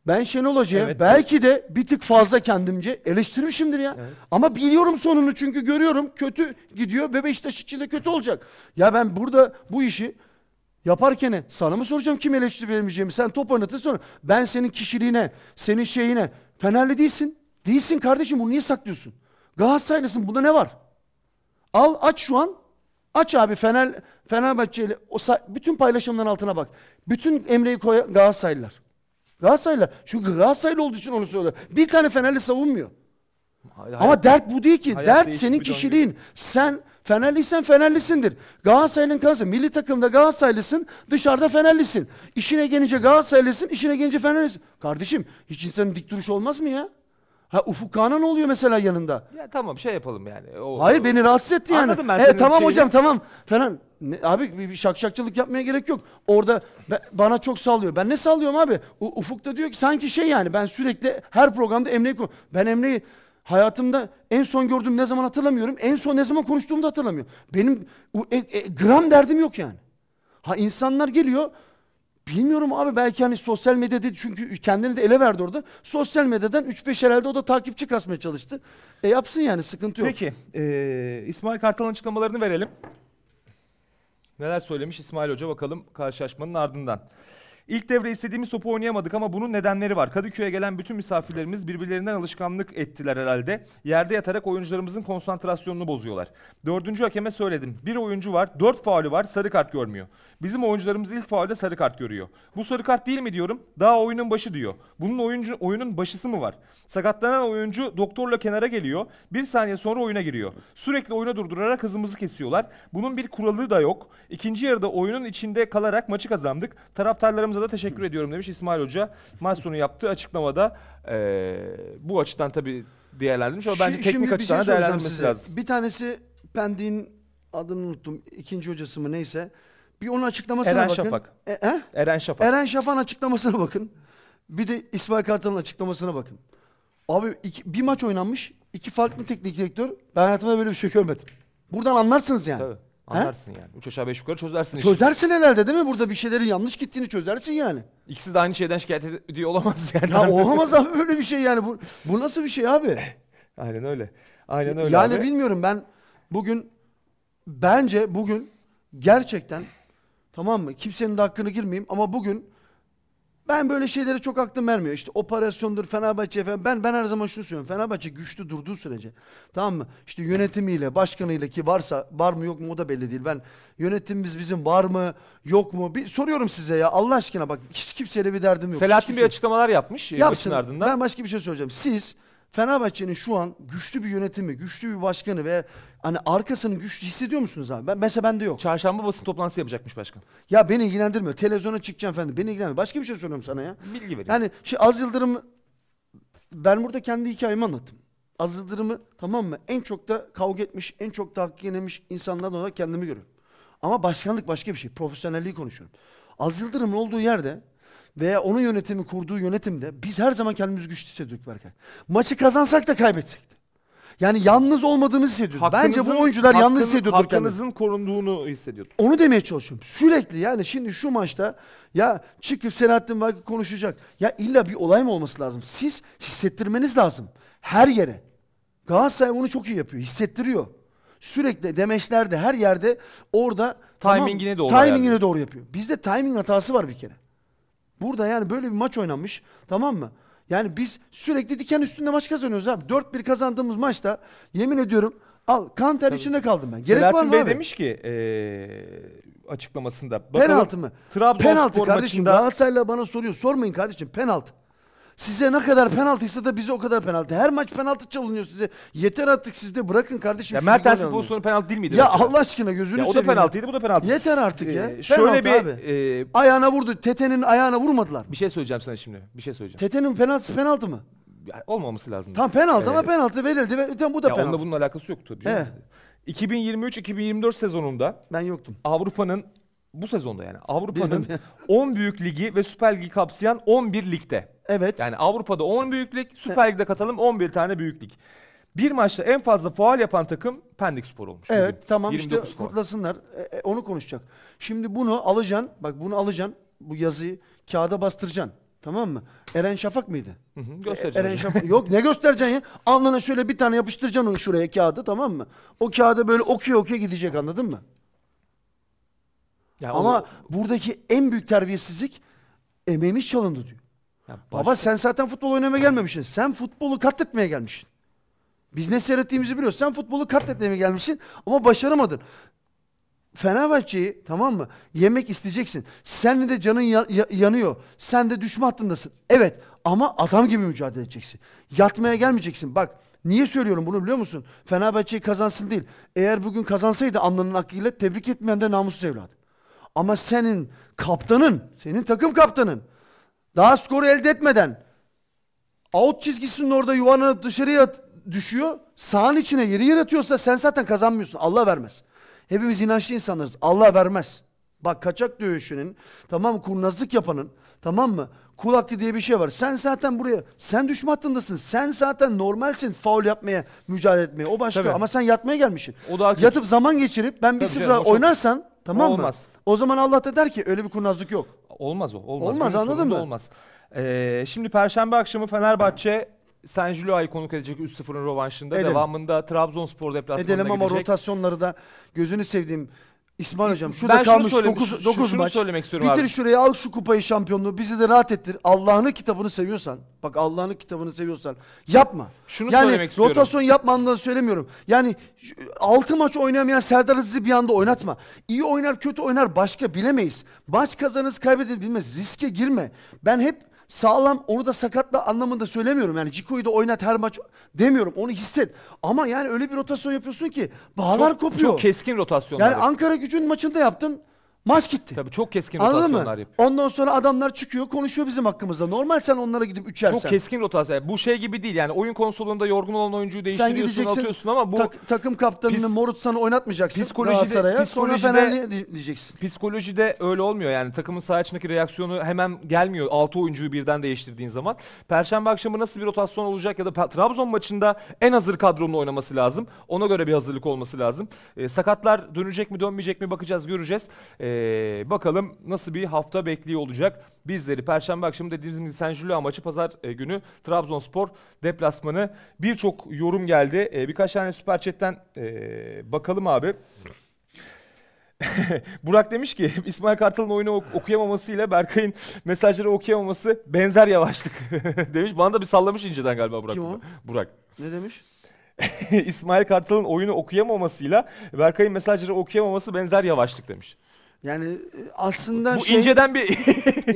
ben Şenol Hoca'ya evet. belki de bir tık fazla kendimce eleştirmişimdir ya. Evet. Ama biliyorum sonunu çünkü görüyorum kötü gidiyor ve Beşiktaş için de kötü olacak. Ya ben burada bu işi yaparken sana mı soracağım kim eleştiri vermeyeceğimi? Sen top oynatın sonra ben senin kişiliğine, senin şeyine Fenerli değilsin. Değilsin kardeşim bunu niye saklıyorsun? Galatasaraylısın bunda ne var? Al aç şu an. Aç abi Fener Fenerbahçe ile bütün paylaşımların altına bak. Bütün Emre'yi koy Galatasaraylılar. Galatasaraylı. Çünkü Galatasaraylı olduğu için onu söylüyor. Bir tane Fenerli savunmuyor. Hayat, Ama dert bu değil ki. Dert senin kişiliğin. Döngü. Sen Fenerliysen Fenerlisindir. Galatasaray'ın kanısı. Milli takımda Galatasaraylısın, dışarıda Fenerlisin. İşine gelince Galatasaraylısın, işine gelince Fenerlisin. Kardeşim hiç insanın dik duruşu olmaz mı ya? Ha Ufukan'a ne oluyor mesela yanında? Ya tamam şey yapalım yani. O, Hayır o- beni rahatsız etti yani. Anladım ben senin tamam şeyini. hocam tamam falan. Ne- abi bir, bir şakşakçılık yapmaya gerek yok. Orada be- bana çok sallıyor. Ben ne sallıyorum abi? U- Ufuk da diyor ki sanki şey yani ben sürekli her programda Emre'yi kon- Ben Emre'yi hayatımda en son gördüğüm ne zaman hatırlamıyorum. En son ne zaman konuştuğumu da hatırlamıyorum. Benim u- e- e- gram derdim yok yani. Ha insanlar geliyor Bilmiyorum abi belki hani sosyal medyada çünkü kendini de ele verdi orada. Sosyal medyadan 3-5 herhalde o da takipçi kasmaya çalıştı. E yapsın yani sıkıntı yok. Peki e, İsmail Kartal'ın açıklamalarını verelim. Neler söylemiş İsmail Hoca bakalım karşılaşmanın ardından. İlk devre istediğimiz topu oynayamadık ama bunun nedenleri var. Kadıköy'e gelen bütün misafirlerimiz birbirlerinden alışkanlık ettiler herhalde. Yerde yatarak oyuncularımızın konsantrasyonunu bozuyorlar. Dördüncü hakeme söyledim. Bir oyuncu var, dört faulü var, sarı kart görmüyor. Bizim oyuncularımız ilk faulde sarı kart görüyor. Bu sarı kart değil mi diyorum. Daha oyunun başı diyor. Bunun oyuncu, oyunun başısı mı var? Sakatlanan oyuncu doktorla kenara geliyor. Bir saniye sonra oyuna giriyor. Sürekli oyuna durdurarak hızımızı kesiyorlar. Bunun bir kuralı da yok. İkinci yarıda oyunun içinde kalarak maçı kazandık. Taraftarlarımız Hocamıza da teşekkür ediyorum demiş İsmail Hoca. Maç sonu yaptığı açıklamada e, bu açıdan tabii değerlendirmiş ama bence teknik açıdan şey değerlendirmesi lazım. Bir tanesi Pendik'in adını unuttum. ikinci hocası mı neyse. Bir onun açıklamasına Eren bakın. Şafak. E, he? Eren Şafak. Eren Şafak'ın açıklamasına bakın. Bir de İsmail Kartal'ın açıklamasına bakın. Abi iki- bir maç oynanmış. iki farklı teknik direktör. Ben hayatımda böyle bir şey görmedim. Buradan anlarsınız yani. Tabii. Anlarsın yani. Üç aşağı beş yukarı çözersin. işi. Çözersin herhalde değil mi? Burada bir şeylerin yanlış gittiğini çözersin yani. İkisi de aynı şeyden şikayet ediyor olamaz (laughs) yani. Ya olamaz abi böyle bir şey yani. Bu, bu nasıl bir şey abi? (laughs) Aynen öyle. Aynen öyle yani abi. bilmiyorum ben bugün bence bugün gerçekten tamam mı? Kimsenin de hakkını girmeyeyim ama bugün ben böyle şeylere çok aklım vermiyor. İşte operasyondur Fenerbahçe efendim. Ben ben her zaman şunu söylüyorum. Fenerbahçe güçlü durduğu sürece tamam mı? İşte yönetimiyle, başkanıyla ki varsa var mı yok mu o da belli değil. Ben yönetimimiz bizim var mı yok mu? Bir soruyorum size ya Allah aşkına bak hiç kimseyle bir derdim yok. Selahattin bir açıklamalar yapmış. e, maçın Yapsın. ardından. Ben başka bir şey söyleyeceğim. Siz Fenerbahçe'nin şu an güçlü bir yönetimi, güçlü bir başkanı ve hani arkasını güçlü hissediyor musunuz abi? Ben, mesela bende yok. Çarşamba basın toplantısı yapacakmış başkan. Ya beni ilgilendirmiyor. Televizyona çıkacağım efendim. Beni ilgilendirmiyor. Başka bir şey soruyorum sana ya. Bilgi vereyim. Yani şey Az Yıldırım ben burada kendi hikayemi anlattım. Az Yıldırım'ı tamam mı? En çok da kavga etmiş, en çok da hakkı yenemiş insanlardan olarak kendimi görüyorum. Ama başkanlık başka bir şey. Profesyonelliği konuşuyorum. Az Yıldırım'ın olduğu yerde veya onun yönetimi kurduğu yönetimde biz her zaman kendimizi güçlü hissediyorduk Berkay. Maçı kazansak da kaybetsek de. Yani yalnız olmadığımızı hissediyorduk. Bence bu oyuncular hakkını, yalnız hissediyordur Hakkınızın kendini. korunduğunu hissediyordu. Onu demeye çalışıyorum. Sürekli yani şimdi şu maçta ya çıkıp Selahattin Vakı konuşacak. Ya illa bir olay mı olması lazım? Siz hissettirmeniz lazım. Her yere. Galatasaray bunu çok iyi yapıyor. Hissettiriyor. Sürekli demeçlerde her yerde orada timingine tamam, doğru timingine yani. doğru yapıyor. Bizde timing hatası var bir kere. Burada yani böyle bir maç oynanmış. Tamam mı? Yani biz sürekli diken üstünde maç kazanıyoruz abi. 4-1 kazandığımız maçta yemin ediyorum al kan ter içinde kaldım ben. Gerek Selahattin var mı Bey abi? demiş ki ee, açıklamasında. Bakalım, penaltı mı? Trabzonspor penaltı kardeşim. maçında Galatasaray'la bana soruyor. Sormayın kardeşim penaltı. Size ne kadar penaltıysa da bize o kadar penaltı. Her maç penaltı çalınıyor size. Yeter artık siz de bırakın kardeşim. Ya şu bu pozisyonu penaltı değil miydi? Ya mesela? Allah aşkına gözünü ya seveyim. O da penaltıydı bu da penaltı. Yeter artık ee, ya. Penaltı şöyle bir abi. E... ayağına vurdu. Tete'nin ayağına vurmadılar. Bir şey söyleyeceğim sana şimdi. Bir şey söyleyeceğim. Tete'nin penaltısı penaltı mı? Olmaması lazım. Tam penaltı ee, ama penaltı verildi ve tam bu da ya penaltı. Onunla bunun alakası yoktu. Ee. 2023-2024 sezonunda ben yoktum. Avrupa'nın bu sezonda yani Avrupa'nın 10 büyük ligi ve Süper Ligi kapsayan 11 ligde Evet. Yani Avrupa'da 10 büyüklük, Süper Lig'de katalım 11 tane büyüklük. Bir maçta en fazla faal yapan takım Pendik Spor olmuş. Evet bugün. tamam işte faal. kutlasınlar. E, e, onu konuşacak. Şimdi bunu alacaksın. Bak bunu alacaksın. Bu yazıyı kağıda bastıracaksın. Tamam mı? Eren Şafak mıydı? göstereceğim. Eren Şafak. Yok ne (laughs) göstereceksin ya? Alnına şöyle bir tane yapıştıracaksın onu şuraya kağıda tamam mı? O kağıda böyle okuyor okuyor gidecek anladın mı? Ya Ama o... buradaki en büyük terbiyesizlik emeğimiz çalındı diyor. Ya baş... Baba sen zaten futbol oynamaya gelmemişsin. Sen futbolu katletmeye gelmişsin. Biz ne seyrettiğimizi biliyoruz. Sen futbolu katletmeye gelmişsin ama başaramadın. Fenerbahçe'yi tamam mı? Yemek isteyeceksin. Sen de canın ya- yanıyor. Sen de düşme hattındasın. Evet ama adam gibi mücadele edeceksin. Yatmaya gelmeyeceksin. Bak niye söylüyorum bunu biliyor musun? Fenerbahçe'yi kazansın değil. Eğer bugün kazansaydı anlının hakkıyla tebrik etmeyen de namussuz evlat. Ama senin kaptanın, senin takım kaptanın daha skoru elde etmeden out çizgisinin orada yuvarlanıp dışarıya düşüyor. Sağın içine yeri yaratıyorsa sen zaten kazanmıyorsun. Allah vermez. Hepimiz inançlı insanlarız. Allah vermez. Bak kaçak dövüşünün, tamam mı? Kurnazlık yapanın, tamam mı? Kul hakkı diye bir şey var. Sen zaten buraya, sen düşme hattındasın. Sen zaten normalsin faul yapmaya, mücadele etmeye. O başka Tabii. ama sen yatmaya gelmişsin. O daha Yatıp zaman geçirip ben bir Tabii sıfıra canım, o çok- oynarsan, tamam mı? Olmaz. O zaman Allah da der ki öyle bir kurnazlık yok. Olmaz o. Olmaz, olmaz anladın mı? Olmaz. Ee, şimdi Perşembe akşamı Fenerbahçe Saint Gilloa'yı konuk edecek 3-0'ın rövanşında. Edelim. Devamında Trabzonspor deplasmanına Edelim ama rotasyonları da gözünü sevdiğim İsmail hocam şurada ben kalmış şunu 9 9 maç. söylemek istiyorum Bitir abi. şurayı al şu kupayı şampiyonluğu bizi de rahat ettir. Allah'ın kitabını seviyorsan bak Allah'ın kitabını seviyorsan yapma. Şunu yani, söylemek istiyorum. Yani rotasyon yapma söylemiyorum. Yani 6 maç oynamayan Serdar Aziz'i bir anda oynatma. İyi oynar kötü oynar başka bilemeyiz. Maç kazanırız kaybederiz bilmez. Riske girme. Ben hep sağlam onu da sakatla anlamında söylemiyorum. Yani Ciko'yu da oynat her maç demiyorum. Onu hisset. Ama yani öyle bir rotasyon yapıyorsun ki bağlar çok, kopuyor. Çok keskin rotasyonlar. Yani Ankara gücün maçında yaptın. Maç gitti. Tabii çok keskin Anladın mı? rotasyonlar yapıyor. Ondan sonra adamlar çıkıyor konuşuyor bizim hakkımızda. Normal sen onlara gidip üçersen. Çok keskin rotasyon. bu şey gibi değil yani oyun konsolunda yorgun olan oyuncuyu değiştiriyorsun gideceksin atıyorsun ama bu tak- takım kaptanını Pis- Morutsan'ı oynatmayacaksın Psikolojide- Galatasaray'a. Sonra psikolojide- Fenerli'ye di- diyeceksin. psikolojide öyle olmuyor yani takımın saha içindeki reaksiyonu hemen gelmiyor 6 oyuncuyu birden değiştirdiğin zaman. Perşembe akşamı nasıl bir rotasyon olacak ya da Trabzon maçında en hazır kadronla oynaması lazım. Ona göre bir hazırlık olması lazım. Ee, sakatlar dönecek mi dönmeyecek mi bakacağız göreceğiz. Ee, ee, bakalım nasıl bir hafta bekliyor olacak bizleri. Perşembe akşamı dediğimiz gibi San Julio maçı pazar e, günü Trabzonspor deplasmanı. Birçok yorum geldi. E, birkaç tane süper chatten e, bakalım abi. (laughs) Burak demiş ki (laughs) İsmail Kartal'ın oyunu ok- okuyamaması ile Berkay'ın mesajları okuyamaması benzer yavaşlık (laughs) demiş. Bana da bir sallamış inceden galiba Burak. Kim o? Burak. Ne demiş? İsmail Kartal'ın oyunu okuyamamasıyla Berkay'ın mesajları okuyamaması benzer yavaşlık demiş. Yani e, aslında Bu şey, inceden bir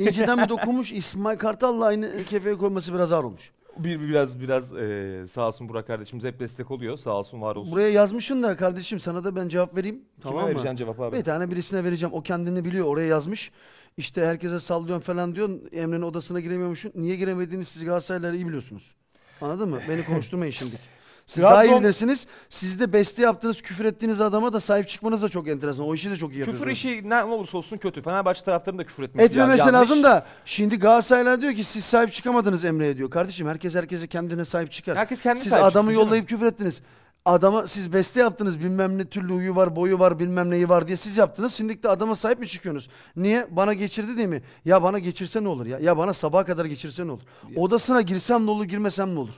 (laughs) inceden bir dokunmuş İsmail Kartal'la aynı kefeye koyması biraz ağır olmuş. Bir, biraz biraz e, sağ olsun Burak kardeşimiz hep destek oluyor. Sağ olsun var olsun. Buraya yazmışsın da kardeşim sana da ben cevap vereyim. Kime tamam vereceksin mı? cevap abi? Bir tane birisine vereceğim. O kendini biliyor. Oraya yazmış. İşte herkese sallıyorsun falan diyorsun. Emre'nin odasına giremiyormuşsun. Niye giremediğini siz Galatasaraylılar iyi biliyorsunuz. Anladın mı? Beni konuşturmayın şimdi. (laughs) Siz Trabzon- daha iyi bilirsiniz. Siz de beste yaptığınız, küfür ettiğiniz adama da sahip çıkmanız da çok enteresan. O işi de çok iyi Küfür yapıyorsunuz. işi ne olursa olsun kötü. Fenerbahçe taraftarının da küfür etmesi Etmemesi yani yanlış. lazım da şimdi Galatasaraylar diyor ki siz sahip çıkamadınız Emre'ye diyor. Kardeşim herkes herkese kendine sahip çıkar. Herkes kendine siz sahip adamı çıksın yollayıp küfür ettiniz. Adama siz beste yaptınız bilmem ne türlü uyu var boyu var bilmem neyi var diye siz yaptınız. Şimdi de adama sahip mi çıkıyorsunuz? Niye? Bana geçirdi değil mi? Ya bana geçirse ne olur ya? Ya bana sabaha kadar geçirse ne olur? Odasına girsem ne olur girmesem ne olur?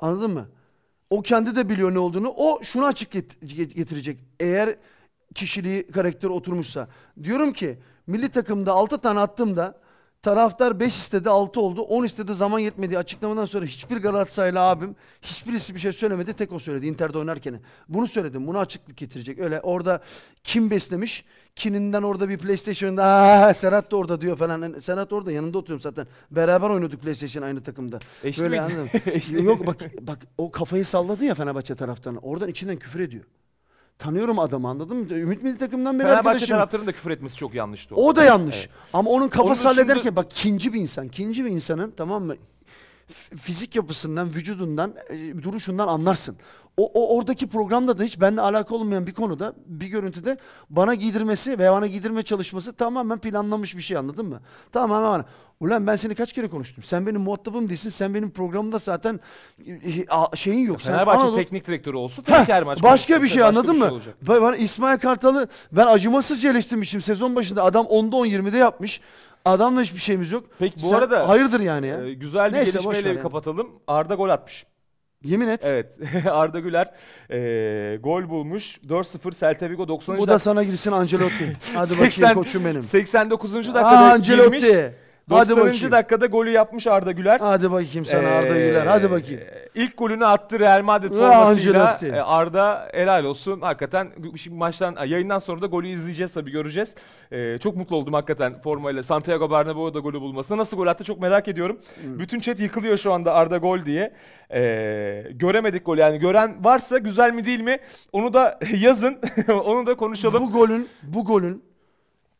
Anladın mı? O kendi de biliyor ne olduğunu. O şunu açık getirecek. Eğer kişiliği, karakter oturmuşsa. Diyorum ki milli takımda 6 tane attığımda Taraftar 5 istedi 6 oldu. 10 istedi zaman yetmedi. Açıklamadan sonra hiçbir Galatasaraylı abim hiçbirisi bir şey söylemedi. Tek o söyledi Inter'de oynarken. Bunu söyledim. Bunu açıklık getirecek. Öyle orada kim beslemiş? Kininden orada bir PlayStation'da Serhat da orada diyor falan. Yani Serhat orada yanında oturuyorum zaten. Beraber oynadık PlayStation aynı takımda. Eşli Böyle anladım. (laughs) Yok bak bak o kafayı salladı ya Fenerbahçe taraftan. Oradan içinden küfür ediyor. Tanıyorum adamı anladın mı? Ümit Milli Takım'dan beri Fenerbahçe arkadaşım. taraftarının da küfür etmesi çok yanlıştı. O, o da yanlış. Evet. Ama onun kafası onun hallederken dışında... bak kinci bir insan. Kinci bir insanın tamam mı? fizik yapısından, vücudundan, e, duruşundan anlarsın. O, o oradaki programda da hiç benimle alakalı olmayan bir konuda, bir görüntüde bana giydirmesi veya bana giydirme çalışması tamamen planlanmış bir şey anladın mı? Tamamen bana. Ulan ben seni kaç kere konuştum? Sen benim muhatabım değilsin. Sen benim programımda zaten e, şeyin yok. Fenerbahçe sen, teknik direktörü olsun. Heh, her maç başka bir şey başka anladın şey mı? Şey ben, İsmail Kartal'ı ben acımasızca eleştirmişim sezon başında. Adam 10'da 10 20'de yapmış. Adamla hiçbir şeyimiz yok. Peki bu Sen- arada hayırdır yani ya. e, güzel bir Neyse, gelişmeyle yani. kapatalım. Arda gol atmış. Yemin et. Evet. (laughs) Arda Güler e, gol bulmuş. 4-0 Celta Vigo 90. Bu da sana girsin Ancelotti. (laughs) Hadi bakayım koçum benim. 89. dakikada Aa, girmiş. Ancelotti. Hadi 90. bakayım. dakikada golü yapmış Arda Güler. Hadi bakayım sana Arda Güler. Hadi ee, bakayım. İlk golünü attı Real Madrid formasıyla. Ee, Arda helal olsun. Hakikaten şimdi maçtan yayından sonra da golü izleyeceğiz tabii göreceğiz. Ee, çok mutlu oldum hakikaten formayla. Santiago Bernabeu'da golü bulmasına. Nasıl gol attı çok merak ediyorum. Bütün chat yıkılıyor şu anda Arda gol diye. Ee, göremedik gol yani. Gören varsa güzel mi değil mi onu da (laughs) yazın. (laughs) onu da konuşalım. Bu golün bu golün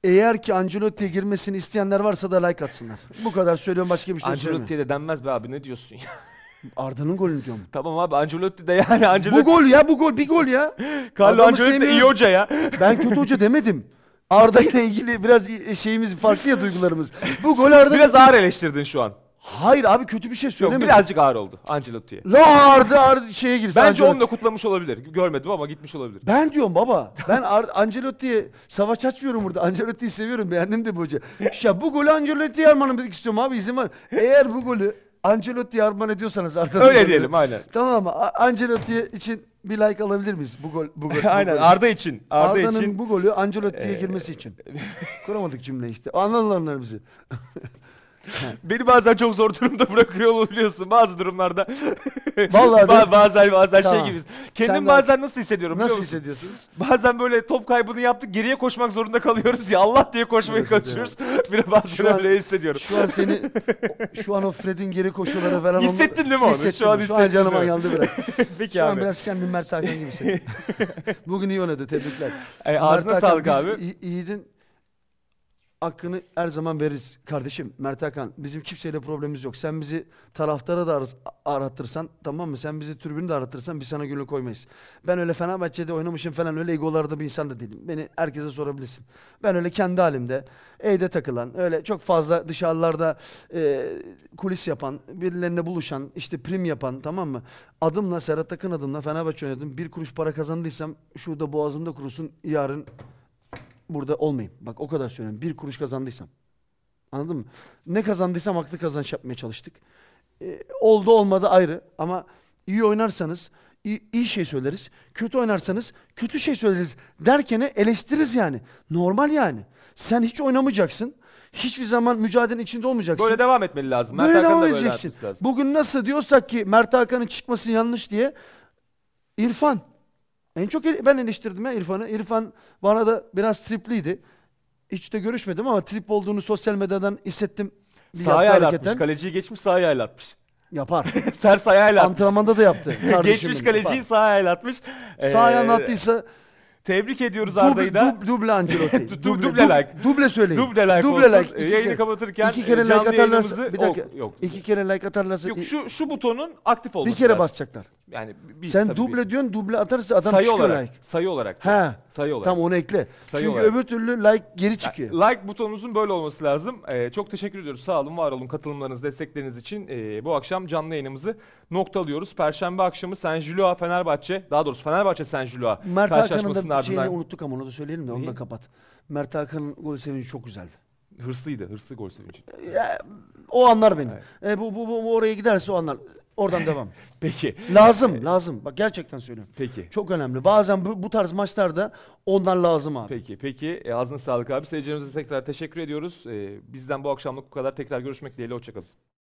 eğer ki Ancelotti'ye girmesini isteyenler varsa da like atsınlar. Bu kadar söylüyorum başka bir şey söylemiyorum. Ancelotti'ye de denmez be abi ne diyorsun ya? (laughs) Arda'nın golünü diyorum. Tamam abi Ancelotti de yani Ancelotti. Bu gol ya bu gol bir gol ya. (laughs) Carlo Adamı Ancelotti de sevmiyorum. iyi hoca ya. Ben kötü hoca demedim. (laughs) Arda ile ilgili biraz şeyimiz farklı ya duygularımız. Bu gol Arda Biraz ağır eleştirdin şu an. Hayır abi kötü bir şey Yok, birazcık ağır oldu Ancelotti'ye. La ardı ardı şeye girsin. Bence Ancelotti. da kutlamış olabilir. Görmedim ama gitmiş olabilir. Ben diyorum baba. Ben Ar- (laughs) Ancelotti'ye savaş açmıyorum burada. Ancelotti'yi seviyorum. Beğendim de bu hoca. Ya bu golü Ancelotti'ye armağan etmek istiyorum abi. izin var. Eğer bu golü Ancelotti'ye armağan ediyorsanız arkadaşlar. Öyle diyelim aynen. Tamam mı? Ancelotti için bir like alabilir miyiz? Bu gol. Bu gol. bu (laughs) aynen golü. Arda için. Arda Arda'nın için. bu golü Ancelotti'ye ee, girmesi için. (laughs) Kuramadık cümle işte. Anladılar onlar bizi. (laughs) Beni bazen çok zor durumda bırakıyor olabiliyorsun bazı durumlarda. Vallahi (laughs) ba- bazen bazen şey tamam. şey gibiyiz. Kendim Sen bazen nasıl hissediyorum nasıl biliyor musun? hissediyorsun? Bazen böyle top kaybını yaptık geriye koşmak zorunda kalıyoruz ya Allah diye koşmaya kaçıyoruz. (laughs) Bir bazen şu öyle hissediyorum. Şu an seni şu an o Fred'in geri koşuları falan hissettin değil mi onu? Hissettim. Şu an, şu an canıma yandı biraz. Peki şu abi. an biraz kendim Mert Hakan gibi hissediyorum. Bugün iyi oynadı tebrikler. E, ağzına sağlık abi. iyiydin hakkını her zaman veririz kardeşim Mert Hakan. Bizim kimseyle problemimiz yok. Sen bizi taraftara da ar arattırsan tamam mı? Sen bizi türbünü de arattırsan biz sana gönül koymayız. Ben öyle Fenerbahçe'de oynamışım falan öyle egolarda bir insan da değilim. Beni herkese sorabilirsin. Ben öyle kendi halimde evde takılan öyle çok fazla dışarılarda e, kulis yapan birilerine buluşan işte prim yapan tamam mı? Adımla Serhat Akın adımla Fenerbahçe oynadım. Bir kuruş para kazandıysam şurada boğazımda kurusun yarın burada olmayayım. Bak o kadar söylüyorum. Bir kuruş kazandıysam. Anladın mı? Ne kazandıysam haklı kazanç yapmaya çalıştık. E, oldu olmadı ayrı ama iyi oynarsanız iyi, iyi şey söyleriz. Kötü oynarsanız kötü şey söyleriz derkene eleştiririz yani. Normal yani. Sen hiç oynamayacaksın. Hiçbir zaman mücadelenin içinde olmayacaksın. Böyle devam etmeli lazım. Mert böyle Hakan devam da böyle Lazım. Bugün nasıl diyorsak ki Mert Hakan'ın çıkması yanlış diye İrfan en çok ben eleştirdim ya İrfan'ı. İrfan bana da biraz tripliydi. Hiç de görüşmedim ama trip olduğunu sosyal medyadan hissettim. Sağ atmış. Kaleciyi geçmiş sağ yaylatmış. Yapar. Ters (laughs) ayağıyla atmış. Antrenmanda da yaptı. (laughs) Geçmiş kaleciyi yapar. sağ ayağıyla atmış. Ee, sağ ayağını attıysa Tebrik ediyoruz Arda'yı da. Dub, duble Ancelotti. (laughs) du, duble, like. Duble söyleyin. Duble like. Duble like. İki Yayını kere, kapatırken iki kere e, canlı like atarlarsa, yayınımızı... Bir dakika. Yok, yok. İki kere like atarlarsa... Yok şu, şu butonun aktif olması Bir kere lazım. basacaklar. Yani bir, Sen duble bir. diyorsun duble atarsa adam sayı çıkıyor olarak, like. Sayı olarak. Ha. Sayı olarak. Tam onu ekle. Sayı Çünkü olarak. öbür türlü like geri çıkıyor. Like butonunuzun böyle olması lazım. Ee, çok teşekkür ediyoruz. Sağ olun, var olun. Katılımlarınız, destekleriniz için ee, bu akşam canlı yayınımızı noktalıyoruz. Perşembe akşamı Saint Julia Fenerbahçe, daha doğrusu Fenerbahçe Saint Julia Mert karşılaşmasından ardından... unuttuk ama onu da söyleyelim de onu Neyi? da kapat. Mert Hakan'ın gol sevinci çok güzeldi. Hırslıydı, hırslı gol sevinci. Ya, o anlar benim. Evet. E, bu, bu, bu, bu oraya giderse o anlar. Oradan (laughs) devam. Peki. Lazım, (laughs) lazım. Bak gerçekten söylüyorum. Peki. Çok önemli. Bazen bu, bu tarz maçlarda onlar lazım abi. Peki, peki. E, ağzına sağlık abi. Seyircilerimize tekrar teşekkür ediyoruz. E, bizden bu akşamlık bu kadar. Tekrar görüşmek dileğiyle. Hoşçakalın.